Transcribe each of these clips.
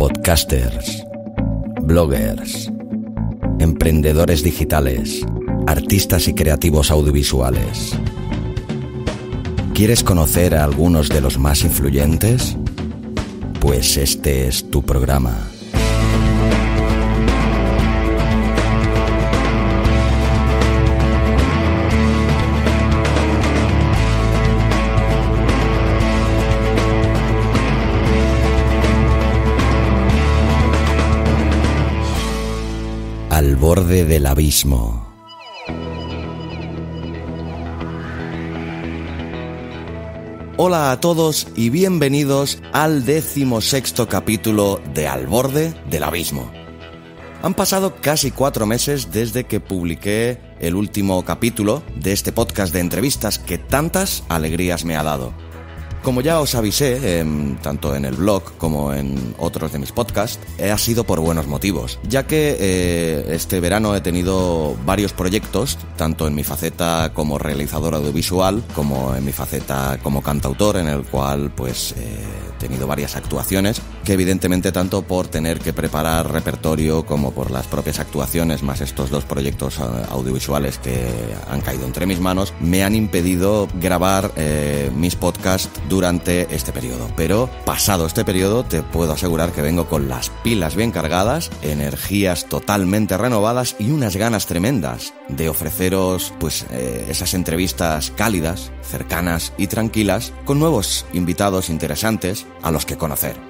podcasters, bloggers, emprendedores digitales, artistas y creativos audiovisuales. ¿Quieres conocer a algunos de los más influyentes? Pues este es tu programa. borde del abismo. Hola a todos y bienvenidos al decimosexto capítulo de Al borde del abismo. Han pasado casi cuatro meses desde que publiqué el último capítulo de este podcast de entrevistas que tantas alegrías me ha dado. Como ya os avisé, em, tanto en el blog como en otros de mis podcasts, eh, ha sido por buenos motivos, ya que eh, este verano he tenido varios proyectos, tanto en mi faceta como realizador audiovisual, como en mi faceta como cantautor, en el cual pues eh, he tenido varias actuaciones que evidentemente tanto por tener que preparar repertorio como por las propias actuaciones, más estos dos proyectos eh, audiovisuales que han caído entre mis manos, me han impedido grabar eh, mis podcasts durante este periodo. Pero pasado este periodo te puedo asegurar que vengo con las pilas bien cargadas, energías totalmente renovadas y unas ganas tremendas de ofreceros pues eh, esas entrevistas cálidas, cercanas y tranquilas con nuevos invitados interesantes a los que conocer.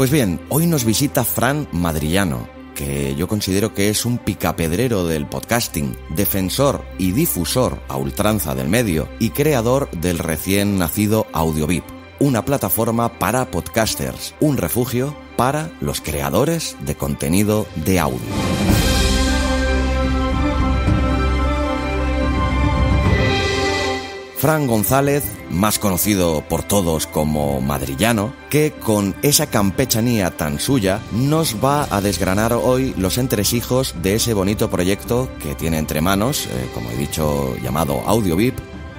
Pues bien, hoy nos visita Fran Madrillano, que yo considero que es un picapedrero del podcasting, defensor y difusor a ultranza del medio y creador del recién nacido AudioVip, una plataforma para podcasters, un refugio para los creadores de contenido de audio. Fran González más conocido por todos como madrillano, que con esa campechanía tan suya nos va a desgranar hoy los entresijos de ese bonito proyecto que tiene entre manos, eh, como he dicho, llamado Audio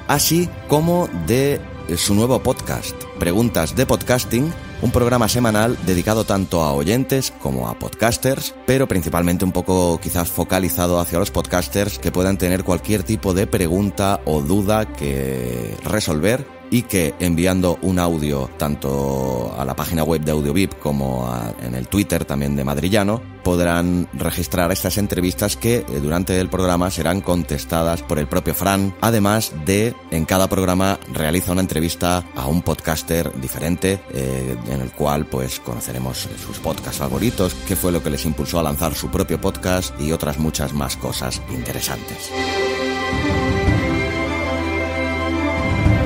así como de su nuevo podcast, Preguntas de Podcasting, un programa semanal dedicado tanto a oyentes como a podcasters, pero principalmente un poco quizás focalizado hacia los podcasters que puedan tener cualquier tipo de pregunta o duda que resolver y que enviando un audio tanto a la página web de AudioVip como en el Twitter también de Madrillano podrán registrar estas entrevistas que eh, durante el programa serán contestadas por el propio Fran, además de en cada programa realiza una entrevista a un podcaster diferente eh, en el cual pues conoceremos eh, sus podcasts favoritos, qué fue lo que les impulsó a lanzar su propio podcast y otras muchas más cosas interesantes.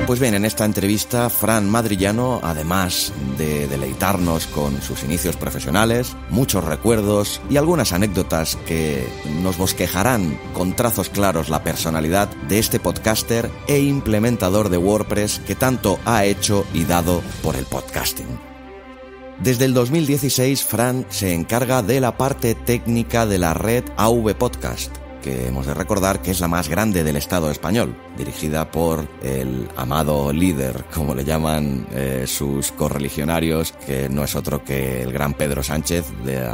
Pues bien, en esta entrevista, Fran Madrillano, además de deleitarnos con sus inicios profesionales, muchos recuerdos y algunas anécdotas que nos bosquejarán con trazos claros la personalidad de este podcaster e implementador de WordPress que tanto ha hecho y dado por el podcasting. Desde el 2016, Fran se encarga de la parte técnica de la red AV Podcast que hemos de recordar que es la más grande del Estado español, dirigida por el amado líder, como le llaman eh, sus correligionarios, que no es otro que el gran Pedro Sánchez,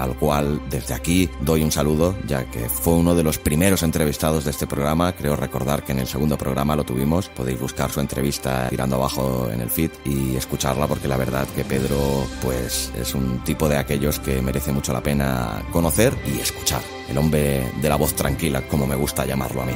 al cual desde aquí doy un saludo, ya que fue uno de los primeros entrevistados de este programa. Creo recordar que en el segundo programa lo tuvimos. Podéis buscar su entrevista tirando abajo en el feed y escucharla, porque la verdad que Pedro, pues, es un tipo de aquellos que merece mucho la pena conocer y escuchar el hombre de la voz tranquila, como me gusta llamarlo a mí.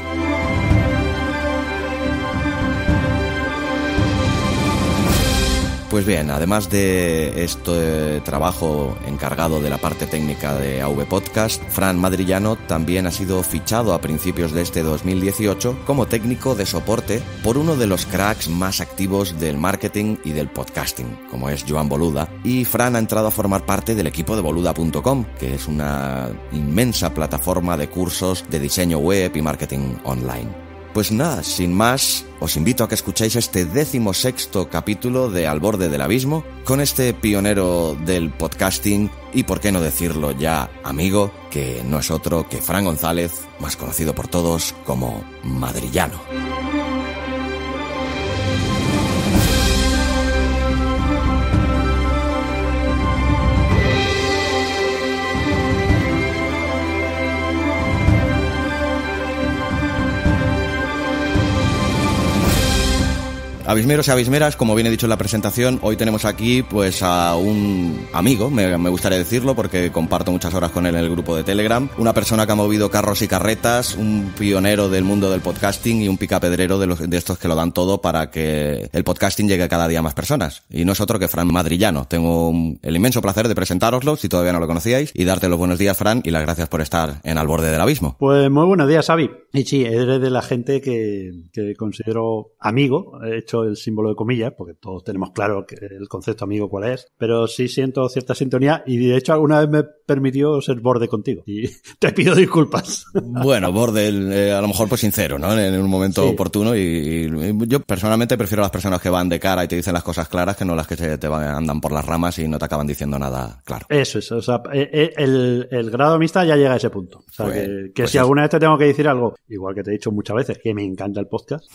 Pues bien, además de este trabajo encargado de la parte técnica de AV Podcast, Fran Madrillano también ha sido fichado a principios de este 2018 como técnico de soporte por uno de los cracks más activos del marketing y del podcasting, como es Joan Boluda, y Fran ha entrado a formar parte del equipo de boluda.com, que es una inmensa plataforma de cursos de diseño web y marketing online. Pues nada, sin más, os invito a que escuchéis este sexto capítulo de Al borde del abismo con este pionero del podcasting y, por qué no decirlo ya, amigo, que no es otro que Fran González, más conocido por todos como Madrillano. Abismeros y abismeras, como bien he dicho en la presentación, hoy tenemos aquí pues a un amigo, me, gustaría decirlo porque comparto muchas horas con él en el grupo de Telegram, una persona que ha movido carros y carretas, un pionero del mundo del podcasting y un picapedrero de, los, de estos que lo dan todo para que el podcasting llegue cada día a más personas. Y no es otro que Fran Madrillano. Tengo el inmenso placer de presentároslo, si todavía no lo conocíais, y darte los buenos días, Fran, y las gracias por estar en Al Borde del Abismo. Pues muy buenos días, Xavi. Y sí, eres de la gente que, que considero amigo, he hecho el símbolo de comillas, porque todos tenemos claro el concepto amigo cuál es, pero sí siento cierta sintonía y de hecho alguna vez me permitió ser borde contigo y te pido disculpas. Bueno, borde, eh, a lo mejor pues sincero, ¿no? En un momento oportuno y, yo personalmente prefiero las personas que van de cara y te dicen las cosas claras que no las que te van, andan por las ramas y no te acaban diciendo nada claro. Eso es, o sea, eh, eh, el, grado amistad ya llega a ese punto. Pues, que, pues si alguna vez te tengo que decir algo, igual que te he dicho muchas veces, que me encanta el podcast,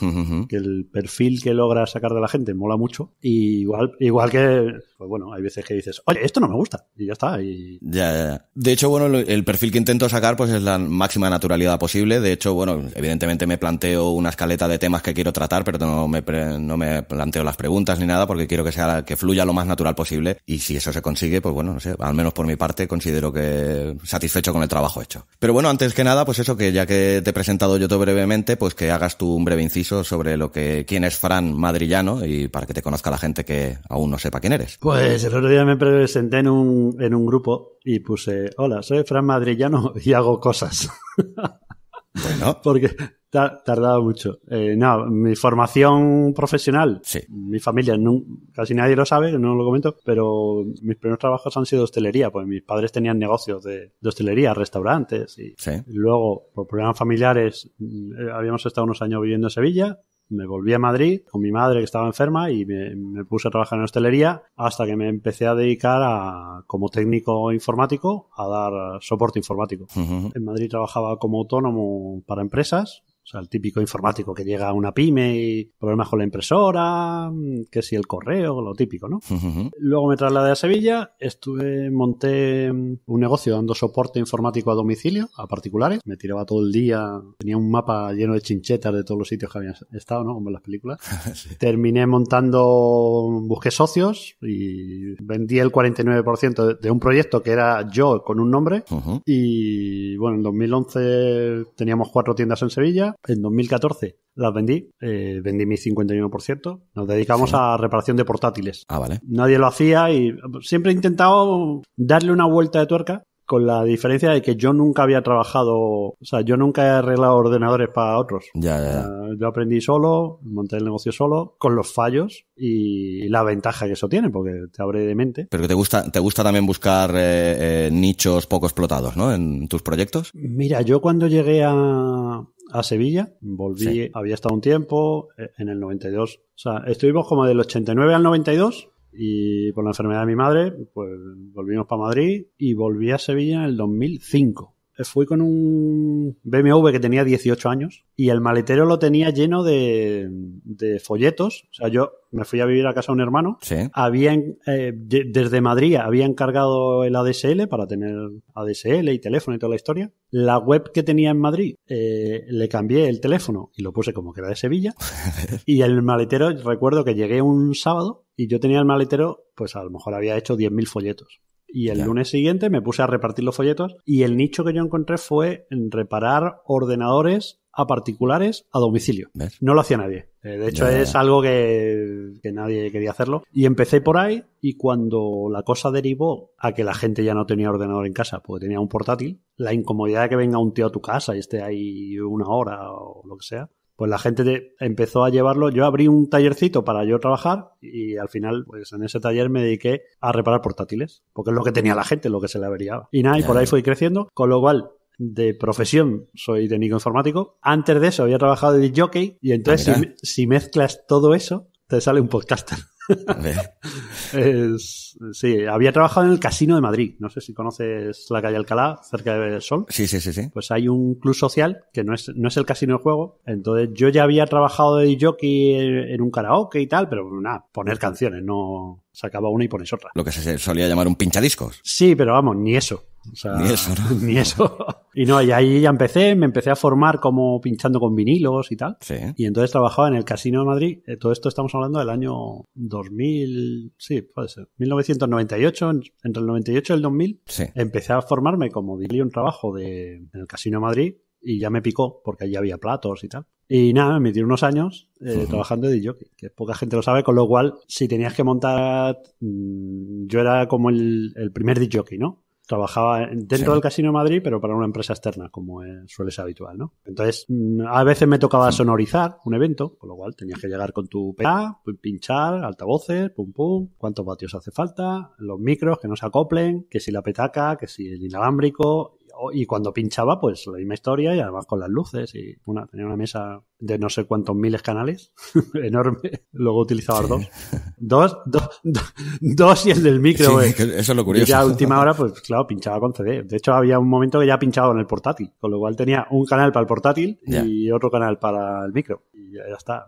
que el perfil que lo sacar de la gente mola mucho. Y igual, igual que pues bueno, hay veces que dices, oye, esto no me gusta, y ya está. Y... Ya, ya, De hecho, bueno, el perfil que intento sacar pues es la máxima naturalidad posible. De hecho, bueno, evidentemente me planteo una escaleta de temas que quiero tratar, pero no me, no me planteo las preguntas ni nada porque quiero que sea que fluya lo más natural posible. Y si eso se consigue, pues bueno, no sé, al menos por mi parte considero que satisfecho con el trabajo hecho. Pero bueno, antes que nada, pues eso que ya que te he presentado yo todo brevemente, pues que hagas tú un breve inciso sobre lo que quién es Fran Madrillano y para que te conozca la gente que aún no sepa quién eres. Pues el otro día me presenté en un, en un grupo y puse, hola, soy Fran Madrillano y hago cosas. Bueno. Porque tardaba mucho. Eh, mi formación profesional, mi familia, casi nadie lo sabe, no lo comento, pero mis primeros trabajos han sido hostelería, pues mis padres tenían negocios de, hostelería, restaurantes, y luego, por problemas familiares, mm, eh, habíamos estado unos años viviendo en Sevilla, me volví a Madrid con mi madre que estaba enferma y me, puse a trabajar en hostelería hasta que me empecé a dedicar a, como técnico informático a dar soporte informático. En Madrid trabajaba como autónomo para empresas o sea, el típico informático que llega a una pyme y problemas con la impresora, que si el correo, lo típico, ¿no? Luego me trasladé a Sevilla, estuve, monté un negocio dando soporte informático a domicilio, a particulares. Me tiraba todo el día, tenía un mapa lleno de chinchetas de todos los sitios que había estado, ¿no? Como en las películas. Terminé montando, busqué socios y vendí el 49% de un proyecto que era yo con un nombre. Y bueno, en 2011 teníamos cuatro tiendas en Sevilla en 2014 las vendí, eh, vendí mi 51%. Nos dedicamos a reparación de portátiles. Ah, vale. Nadie lo hacía y siempre he intentado darle una vuelta de tuerca con la diferencia de que yo nunca había trabajado, o sea, yo nunca he arreglado ordenadores para otros. Ya, Yo aprendí solo, monté el negocio solo, con los fallos y la ventaja que eso tiene, porque te abre de mente. Pero que te gusta, te gusta también buscar eh, eh, nichos poco explotados, ¿no? En tus proyectos. Mira, yo cuando llegué a, a Sevilla, volví, había estado un tiempo, eh, en el 92, o sea, estuvimos como del 89 al 92 y por la enfermedad de mi madre, pues volvimos para Madrid y volví a Sevilla en el 2005 fui con un BMW que tenía 18 años y el maletero lo tenía lleno de, folletos. O sea, yo me fui a vivir a casa de un hermano. Habían, eh, desde Madrid había encargado el ADSL para tener ADSL y teléfono y toda la historia. La web que tenía en Madrid eh, le cambié el teléfono y lo puse como que era de Sevilla. y el maletero, recuerdo que llegué un sábado y yo tenía el maletero, pues a lo mejor había hecho 10.000 folletos. Y el lunes siguiente me puse a repartir los folletos y el nicho que yo encontré fue reparar ordenadores a particulares a domicilio. No lo hacía nadie. Eh, de hecho, es algo que, que, nadie quería hacerlo. Y empecé por ahí y cuando la cosa derivó a que la gente ya no tenía ordenador en casa porque tenía un portátil, la incomodidad de que venga un tío a tu casa y esté ahí una hora o lo que sea, pues la gente empezó a llevarlo. Yo abrí un tallercito para yo trabajar y al final, pues en ese taller me dediqué a reparar portátiles, porque es lo que tenía la gente, lo que se le averiaba. Y nada, y por ahí fui creciendo, con lo cual de profesión soy técnico informático. Antes de eso había trabajado de jockey y entonces si, si mezclas todo eso, te sale un podcaster. sí, había trabajado en el Casino de Madrid. No sé si conoces la calle Alcalá, cerca del Sol. Sí, sí, sí, sí. Pues hay un club social que no es, no es el casino de juego. Entonces yo ya había trabajado de jockey en un karaoke y tal, pero nada, poner canciones, no, sacaba una y pones otra. Lo que se solía llamar un pinchadiscos. Sí, pero vamos, ni eso. ni eso, ¿no? Ni eso. Y no, y ahí ya empecé, me empecé a formar como pinchando con vinilos y tal. Sí. Y entonces trabajaba en el Casino de Madrid. Eh, todo esto estamos hablando del año 2000, sí, puede ser, 1998, entre el 98 y el 2000. Sí. Empecé a formarme como diría un trabajo de, en el Casino de Madrid y ya me picó porque allí había platos y tal. Y nada, me metí unos años eh, trabajando de jockey. que poca gente lo sabe, con lo cual, si tenías que montar, mm, yo era como el, primer DJ, ¿no? Trabajaba dentro del Casino de Madrid, pero para una empresa externa, como suele ser habitual, ¿no? Entonces, mm, a veces me tocaba sonorizar un evento, con lo cual tenías que llegar con tu PA, pinchar, altavoces, pum pum, cuántos vatios hace falta, los micros que no se acoplen, que si la petaca, que si el inalámbrico, y cuando pinchaba, pues la misma historia y además con las luces y una, tenía una mesa de no sé cuántos miles canales, enorme, luego utilizaba dos. dos. Dos, dos, y el del micro. Pues, eso es lo curioso. Y ya a última hora, pues claro, pinchaba con CD. De hecho, había un momento que ya pinchaba en el portátil, con lo cual tenía un canal para el portátil y otro canal para el micro. Y ya está.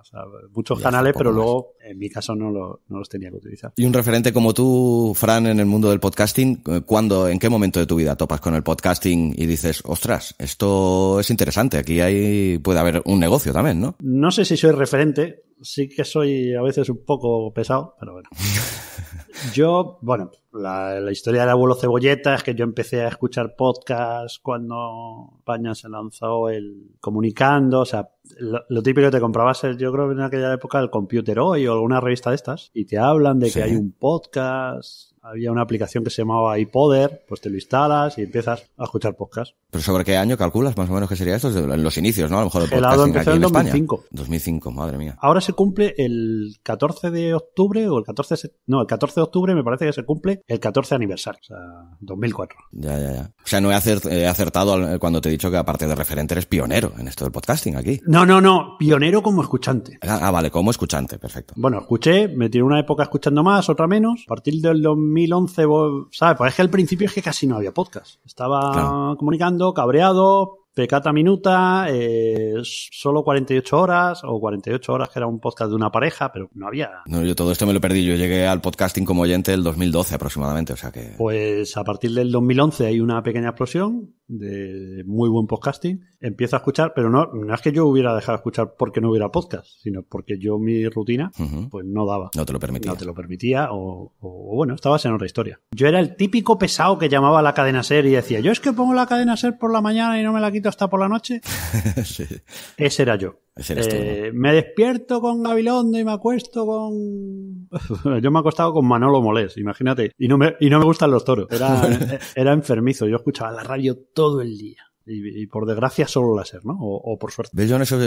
muchos canales, pero luego en mi caso no, lo, no los tenía que utilizar. Y un referente como tú, Fran, en el mundo del podcasting, ¿cuándo, en qué momento de tu vida topas con el podcasting? y dices, ostras, esto es interesante, aquí hay, puede haber un negocio también, ¿no? No sé si soy referente, sí que soy a veces un poco pesado, pero bueno. Yo, bueno, la, historia del abuelo Cebolleta es que yo empecé a escuchar podcast cuando España se lanzó el comunicando, o sea, lo, típico que te comprabas, es, yo creo que en aquella época el Computer Hoy o alguna revista de estas, y te hablan de que hay un podcast había una aplicación que se llamaba iPoder, pues te lo instalas y empiezas a escuchar podcast. ¿Pero sobre qué año calculas más o menos que sería esto? En los inicios, ¿no? A lo mejor el podcast en, 2005. 2005, madre mía. Ahora se cumple el 14 de octubre o el 14 no, el 14 de octubre me parece que se cumple el 14 aniversario, o sea, 2004. Ya, ya, ya. O sea, no he acertado eh, cuando te he dicho que aparte de referente eres pionero en esto del podcasting aquí. No, no, no, pionero como escuchante. Ah, ah vale, como escuchante, perfecto. Bueno, escuché, me tiré una época escuchando más, otra menos, a partir del 2011, ¿sabes? Pues es que al principio es que casi no había podcast. Estaba comunicando, cabreado, pecata minuta, eh, solo 48 horas o 48 horas que era un podcast de una pareja, pero no había. No, yo todo esto me lo perdí. Yo llegué al podcasting como oyente el 2012 aproximadamente, o sea que. Pues a partir del 2011 hay una pequeña explosión de muy buen podcasting, empiezo a escuchar, pero no, es que yo hubiera dejado de escuchar porque no hubiera podcast, sino porque yo mi rutina pues no daba. No te lo permitía. No te lo permitía o, bueno, estabas en otra historia. Yo era el típico pesado que llamaba a la cadena SER y decía, yo es que pongo la cadena SER por la mañana y no me la quito hasta por la noche. Ese era yo. Eh, me despierto con Gabilondo y me acuesto con... yo me he acostado con Manolo Molés, imagínate. Y no me, y no me gustan los toros. Era, enfermizo. Yo escuchaba la radio todo el día. Y, por desgracia solo láser, ¿no? O, por suerte. Yo eso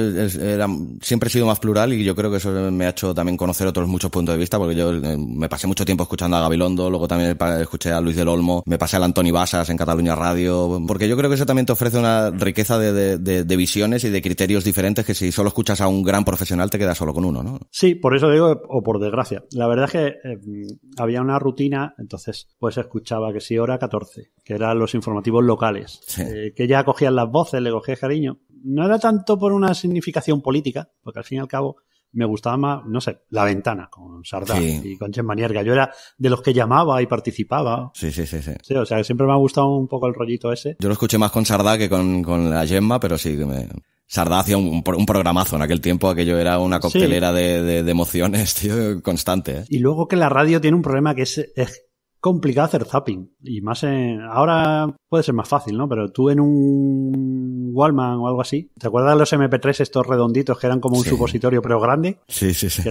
siempre he sido más plural y yo creo que eso me ha hecho también conocer otros muchos puntos de vista, porque yo eh, me pasé mucho tiempo escuchando a Gabilondo, luego también escuché a Luis del Olmo, me pasé al Antoni Basas en Cataluña Radio, porque yo creo que eso también te ofrece una riqueza de, visiones y de criterios diferentes que si solo escuchas a un gran profesional te quedas solo con uno, ¿no? Sí, por eso digo, o por desgracia. La verdad es que eh, había una rutina, entonces pues escuchaba que sí, hora 14, que eran los informativos locales, eh, que ya cogían las voces, le cogía cariño. No era tanto por una significación política, porque al fin y al cabo me gustaba más, no sé, La Ventana con Sardá y con Chen Manierga. Yo era de los que llamaba y participaba. Sí, sí, sí, sí. o sea, siempre me ha gustado un poco el rollito ese. Yo lo escuché más con Sardá que con, la Gemma, pero sí que me... Sardá hacía un, programazo en aquel tiempo, aquello era una coctelera de, emociones, tío, constante. ¿eh? Y luego que la radio tiene un problema que es, es complicado hacer zapping. Y más en, ahora puede ser más fácil, ¿no? Pero tú en un Wallman o algo así, ¿te acuerdas de los MP3 estos redonditos que eran como un supositorio pero grande? Sí, sí, sí.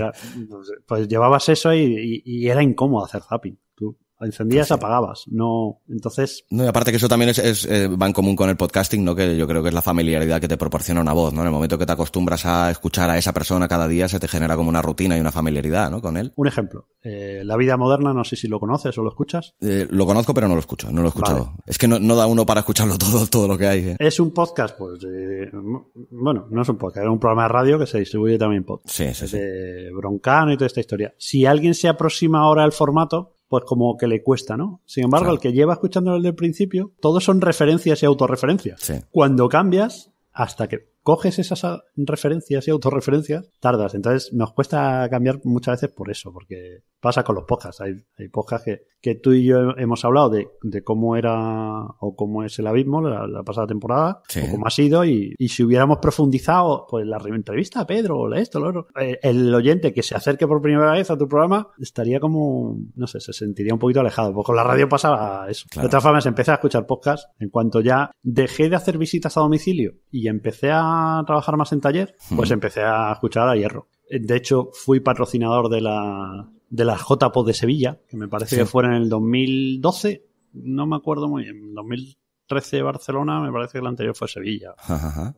pues llevabas eso y, era incómodo hacer zapping encendías, apagabas. No, entonces. No, y aparte que eso también es, eh, va en común con el podcasting, ¿no? Que yo creo que es la familiaridad que te proporciona una voz, ¿no? En el momento que te acostumbras a escuchar a esa persona cada día, se te genera como una rutina y una familiaridad, ¿no? Con él. Un ejemplo. Eh, la vida moderna, no sé si lo conoces o lo escuchas. Eh, lo conozco, pero no lo escucho, no lo he escuchado. Es que no, da uno para escucharlo todo, todo lo que hay. Es un podcast, pues. bueno, no es un podcast, es un programa de radio que se distribuye también podcast. Sí, sí, sí. Broncano y toda esta historia. Si alguien se aproxima ahora al formato, es pues como que le cuesta, ¿no? Sin embargo, el que lleva escuchándolo desde el principio, todos son referencias y autorreferencias. Cuando cambias, hasta que coges esas referencias y autorreferencias, tardas. Entonces nos cuesta cambiar muchas veces por eso, porque pasa con los podcasts. Hay, hay podcasts que, tú y yo hemos hablado de, cómo era o cómo es el abismo la, pasada temporada, cómo ha sido, y, si hubiéramos profundizado, pues la entrevista a Pedro, o esto, lo eh, el, oyente que se acerque por primera vez a tu programa estaría como, no sé, se sentiría un poquito alejado. porque con la radio pasaba eso. Claro. De todas formas, empecé a escuchar podcasts en cuanto ya dejé de hacer visitas a domicilio y empecé a trabajar más en taller, pues empecé a escuchar a hierro. De hecho, fui patrocinador de la de la JPO de Sevilla, que me parece que fuera en el 2012, no me acuerdo muy bien, 2000, 13 Barcelona, me parece que el anterior fue Sevilla.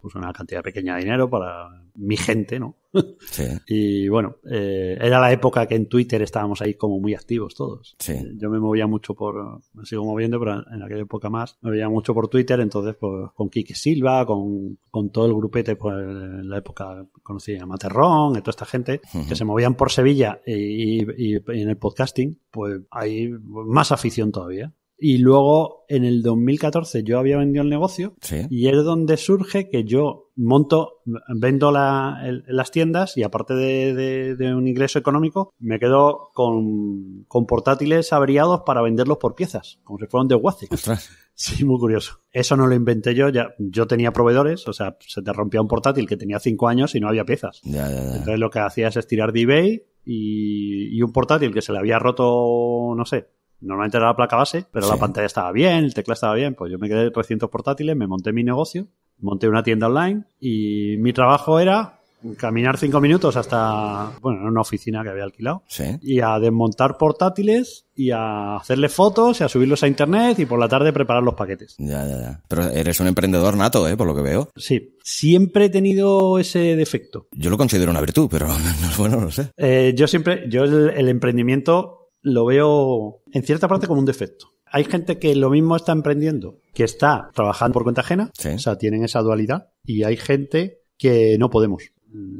Pues una cantidad pequeña de dinero para mi gente, ¿no? Sí. y bueno, eh, era la época que en Twitter estábamos ahí como muy activos todos. Eh, yo me movía mucho por, me sigo moviendo, pero en aquella época más, me movía mucho por Twitter, entonces pues, con Quique Silva, con, todo el grupete, pues, en la época conocí a Materrón, y toda esta gente, que se movían por Sevilla y en el podcasting, pues hay más afición todavía. Y luego, en el 2014, yo había vendido el negocio y es donde surge que yo monto, vendo las tiendas y aparte de, un ingreso económico, me quedo con, portátiles averiados para venderlos por piezas, como si fueran de Waze. Sí, muy curioso. Eso no lo inventé yo, ya yo tenía proveedores, o sea, se te rompía un portátil que tenía cinco años y no había piezas. Entonces lo que hacía es estirar de eBay y un portátil que se le había roto, no sé, Normalmente era la placa base, pero la pantalla estaba bien, el teclado estaba bien. Pues yo me quedé 300 portátiles, me monté mi negocio, monté una tienda online y mi trabajo era caminar cinco minutos hasta, bueno, una oficina que había alquilado. Y a desmontar portátiles y a hacerle fotos y a subirlos a internet y por la tarde preparar los paquetes. Ya, ya, ya. Pero eres un emprendedor nato, ¿eh? Por lo que veo. Sí. Siempre he tenido ese defecto. Yo lo considero una virtud, pero bueno, no sé. Eh, yo siempre, yo el emprendimiento lo veo en cierta parte como un defecto. Hay gente que lo mismo está emprendiendo, que está trabajando por cuenta ajena, o sea, tienen esa dualidad, y hay gente que no podemos.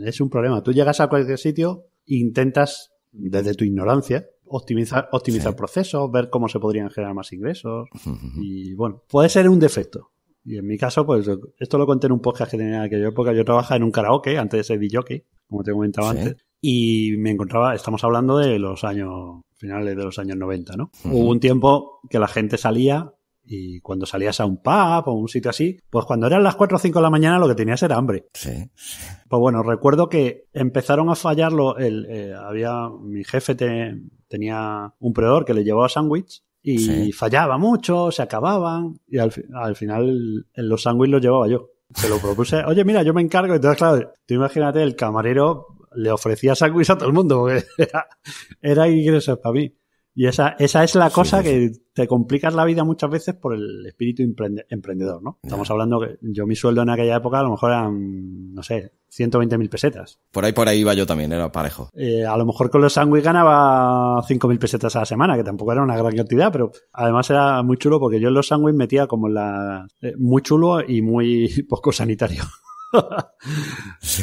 Es un problema. Tú llegas a cualquier sitio, e intentas, desde tu ignorancia, optimizar, optimizar procesos, ver cómo se podrían generar más ingresos, y bueno, puede ser un defecto. Y en mi caso, pues esto lo conté en un podcast que tenía en época. Yo trabajaba en un karaoke antes de ser DJ, como te comentaba antes. Y me encontraba, estamos hablando de los años finales de los años 90, ¿no? Hubo un tiempo que la gente salía y cuando salías a un pub o un sitio así, pues cuando eran las 4 o 5 de la mañana lo que tenías era hambre. Sí. Pues bueno, recuerdo que empezaron a fallarlo. El, eh, había mi jefe te, tenía un proveedor que le llevaba sándwich y fallaba mucho, se acababan y al, al final los sándwiches los llevaba yo. Se lo propuse, oye, mira, yo me encargo. Entonces, claro, tú imagínate el camarero le ofrecía sándwich a todo el mundo, porque era, era ingresos para mí. Y esa, esa es la cosa que te complicas la vida muchas veces por el espíritu emprendedor, ¿no? Estamos hablando que yo mi sueldo en aquella época a lo mejor eran, no sé, 120.000 pesetas. Por ahí, por ahí iba yo también, era parejo. Eh, a lo mejor con los sándwiches ganaba 5.000 pesetas a la semana, que tampoco era una gran cantidad, pero además era muy chulo porque yo en los sándwiches metía como la... Eh, muy chulo y muy poco sanitario.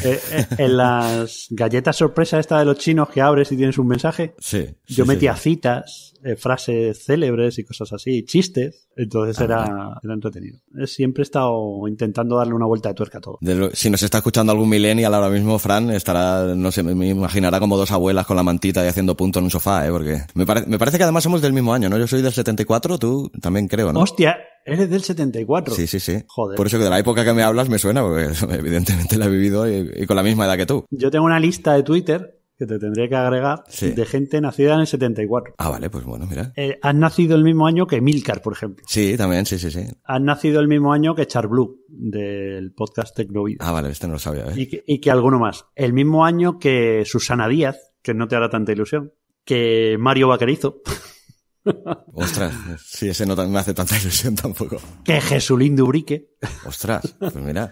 Eh, eh, en las galletas sorpresa esta de los chinos que abres y tienes un mensaje, sí, yo metía citas, eh, frases célebres y cosas así, chistes, entonces ah, era, era, entretenido. Siempre he estado intentando darle una vuelta de tuerca a todo. si nos está escuchando algún millennial ahora mismo, Fran, estará, no sé, me imaginará como dos abuelas con la mantita y haciendo punto en un sofá, ¿eh? Porque me, me parece que además somos del mismo año, ¿no? Yo soy del 74, tú también creo, ¿no? Hostia, Eres del 74. Sí, sí, sí. Joder. Por eso que de la época que me hablas me suena, porque evidentemente la he vivido y, con la misma edad que tú. Yo tengo una lista de Twitter que te tendría que agregar de gente nacida en el 74. Ah, vale, pues bueno, mira. Eh, has nacido el mismo año que Milcar, por ejemplo. Sí, también, sí, sí, sí. Has nacido el mismo año que blue del podcast Tecnovida. Ah, vale, este no lo sabía. ¿eh? Y, que, y que alguno más. El mismo año que Susana Díaz, que no te hará tanta ilusión, que Mario Vaquerizo. Ostras, sí, ese no me hace tanta ilusión tampoco. Que Jesulín Dubrique. Ostras, pues mira.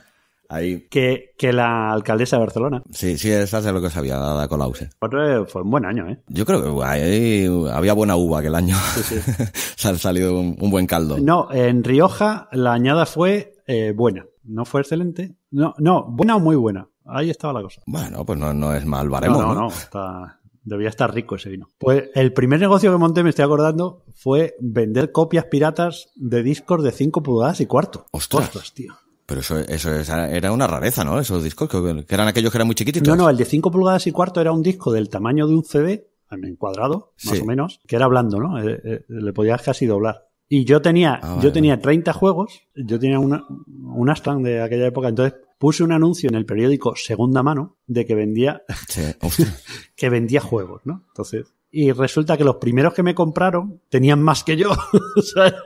Ahí. Que, que, la alcaldesa de Barcelona. Sí, sí, esa es lo que sabía, a Colau. Otro eh, Fue un buen año, ¿eh? Yo creo que uh, ahí uh, había buena uva aquel año. Se ha salido un, buen caldo. No, en Rioja la añada fue eh, buena. No fue excelente. No, no, buena o muy buena. Ahí estaba la cosa. Bueno, pues no, es mal baremo. no, no, ¿no? Está, Debía estar rico ese vino. Pues el primer negocio que monté, me estoy acordando, fue vender copias piratas de discos de 5 pulgadas y cuarto. Ostras, tío. Pero eso, eso era una rareza, ¿no? Esos discos que, eran aquellos que eran muy chiquititos. No, no, el de 5 pulgadas y cuarto era un disco del tamaño de un CD, en cuadrado, más o menos, que era blando, ¿no? Eh, eh, le podías casi doblar. Y yo tenía, ah, yo tenía 30 juegos, yo tenía una, un Aston de aquella época, entonces puse un anuncio en el periódico Segunda Mano de que vendía, que vendía juegos, ¿no? Entonces, y resulta que los primeros que me compraron tenían más que yo.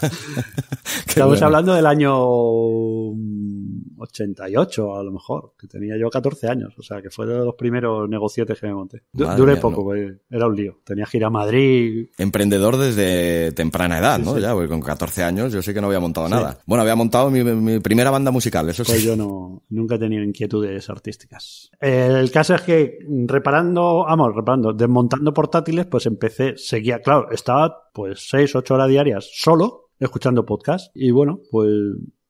estamos hablando del año 88, a lo mejor, que tenía yo 14 años. O sea, que fue de los primeros negocios que me monté. duré poco, eh, era un lío. Tenía que ir a Madrid. Emprendedor desde temprana edad, ¿no? Ya, porque con 14 años yo sé que no había montado nada. Bueno, había montado mi, primera banda musical, eso pues yo no, nunca he tenido inquietudes artísticas. El caso es que reparando, vamos, reparando, desmontando portátiles, pues empecé, seguía, claro, estaba pues 6, 8 horas diarias solo escuchando podcast y bueno, pues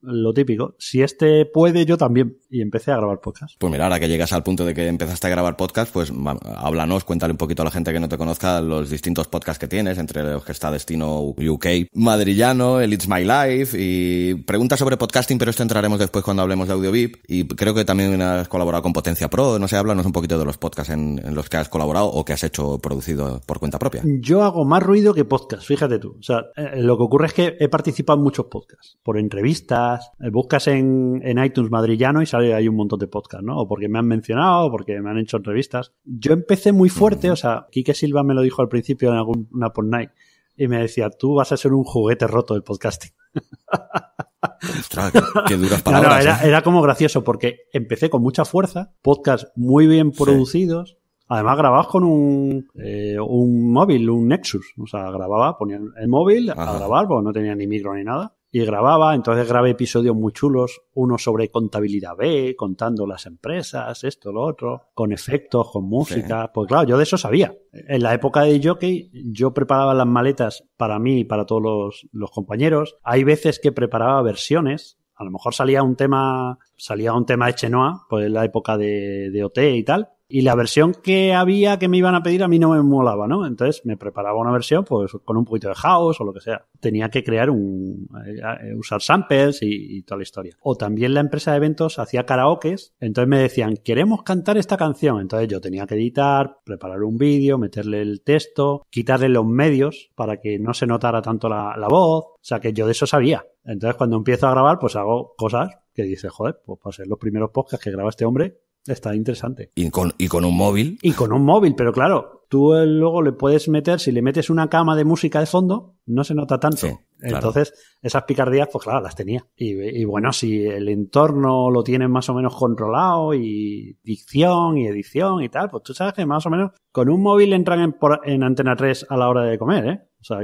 lo típico. Si este puede, yo también. Y empecé a grabar podcast. Pues mira, ahora que llegas al punto de que empezaste a grabar podcast, pues háblanos, cuéntale un poquito a la gente que no te conozca los distintos podcasts que tienes, entre los que está Destino UK, Madrillano, El It's My Life y preguntas sobre podcasting, pero esto entraremos después cuando hablemos de AudioVip. Y creo que también has colaborado con Potencia Pro. No sé, háblanos un poquito de los podcasts en, los que has colaborado o que has hecho producido por cuenta propia. Yo hago más ruido que podcast, fíjate tú. O sea, eh, lo que ocurre es que he participado en muchos podcasts, por entrevistas eh, buscas en, iTunes madrillano y sale ahí un montón de podcasts, ¿no? O porque me han mencionado, o porque me han hecho entrevistas. Yo empecé muy fuerte, o sea, Quique Silva me lo dijo al principio en alguna por Night y me decía, tú vas a ser un juguete roto del podcasting. duras ¿eh? era, como gracioso porque empecé con mucha fuerza, podcasts muy bien producidos, Además grababas con un, eh, un móvil, un Nexus. O sea, grababa, ponía el móvil a grabar, porque no tenía ni micro ni nada y grababa, entonces grabé episodios muy chulos, uno sobre contabilidad B, contando las empresas, esto, lo otro, con efectos, con música, pues claro, yo de eso sabía. En la época de jockey yo preparaba las maletas para mí y para todos los, compañeros. Hay veces que preparaba versiones, a lo mejor salía un tema, salía un tema de Chenoa, pues en la época de, de OT y tal, y la versión que había que me iban a pedir a mí no me molaba, ¿no? Entonces me preparaba una versión pues con un poquito de house o lo que sea. Tenía que crear un eh, eh, usar samples y, toda la historia. O también la empresa de eventos hacía karaokes, entonces me decían, "Queremos cantar esta canción." Entonces yo tenía que editar, preparar un vídeo, meterle el texto, quitarle los medios para que no se notara tanto la, voz, o sea que yo de eso sabía. Entonces cuando empiezo a grabar, pues hago cosas que dice, joder, pues para ser los primeros podcasts que graba este hombre, Está interesante. Y con, un móvil. Y con un móvil, pero claro, tú eh, luego le puedes meter, si le metes una cama de música de fondo, no se nota tanto. Entonces, esas picardías, pues claro, las tenía. Y, bueno, si el entorno lo tienes más o menos controlado y dicción y edición y tal, pues tú sabes que más o menos con un móvil entran en, en Antena 3 a la hora de comer, ¿eh? O sea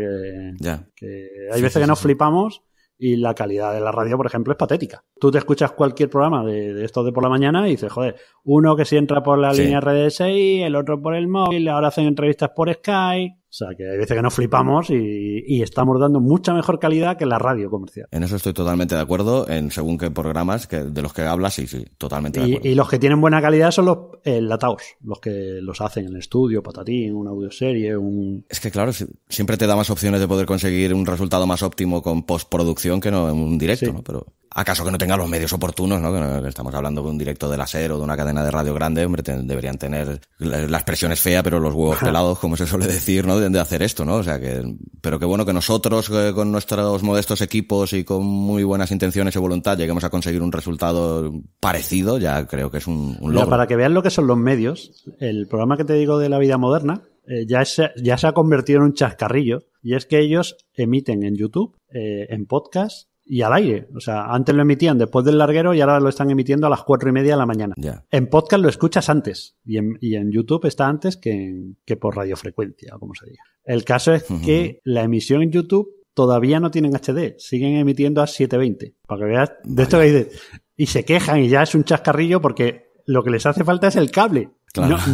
que, hay veces que nos flipamos y la calidad de la radio, por ejemplo, es patética. Tú te escuchas cualquier programa de, estos de por la mañana y dices, joder, uno que si entra por la línea RDSI, el otro por el móvil, ahora hacen entrevistas por Skype. O sea, que hay veces que nos flipamos y, estamos dando mucha mejor calidad que la radio comercial. En eso estoy totalmente de acuerdo, en según qué programas que, de los que hablas, sí, sí, totalmente de acuerdo. Y, los que tienen buena calidad son los lataos, los que los hacen en estudio, patatín, una audioserie, un... Es que claro, siempre te da más opciones de poder conseguir un resultado más óptimo con postproducción que no en un directo, ¿no? Pero acaso que no tenga los medios oportunos, ¿no? Que, estamos hablando de un directo de la SER o de una cadena de radio grande, hombre, deberían tener las presiones feas, pero los huevos pelados, como se suele decir, ¿no? de hacer esto, ¿no? O sea que, pero qué bueno que nosotros eh, con nuestros modestos equipos y con muy buenas intenciones y voluntad lleguemos a conseguir un resultado parecido, ya creo que es un, logro. para que vean lo que son los medios, el programa que te digo de la vida moderna eh, ya, ya se ha convertido en un chascarrillo y es que ellos emiten en YouTube, eh, en podcast, y al aire. O sea, antes lo emitían después del larguero y ahora lo están emitiendo a las cuatro y media de la mañana. En podcast lo escuchas antes y en, y en YouTube está antes que, que, por radiofrecuencia como se diga. El caso es que la emisión en YouTube todavía no tienen HD, siguen emitiendo a 720. Para que veas, de esto que Y se quejan y ya es un chascarrillo porque lo que les hace falta es el cable.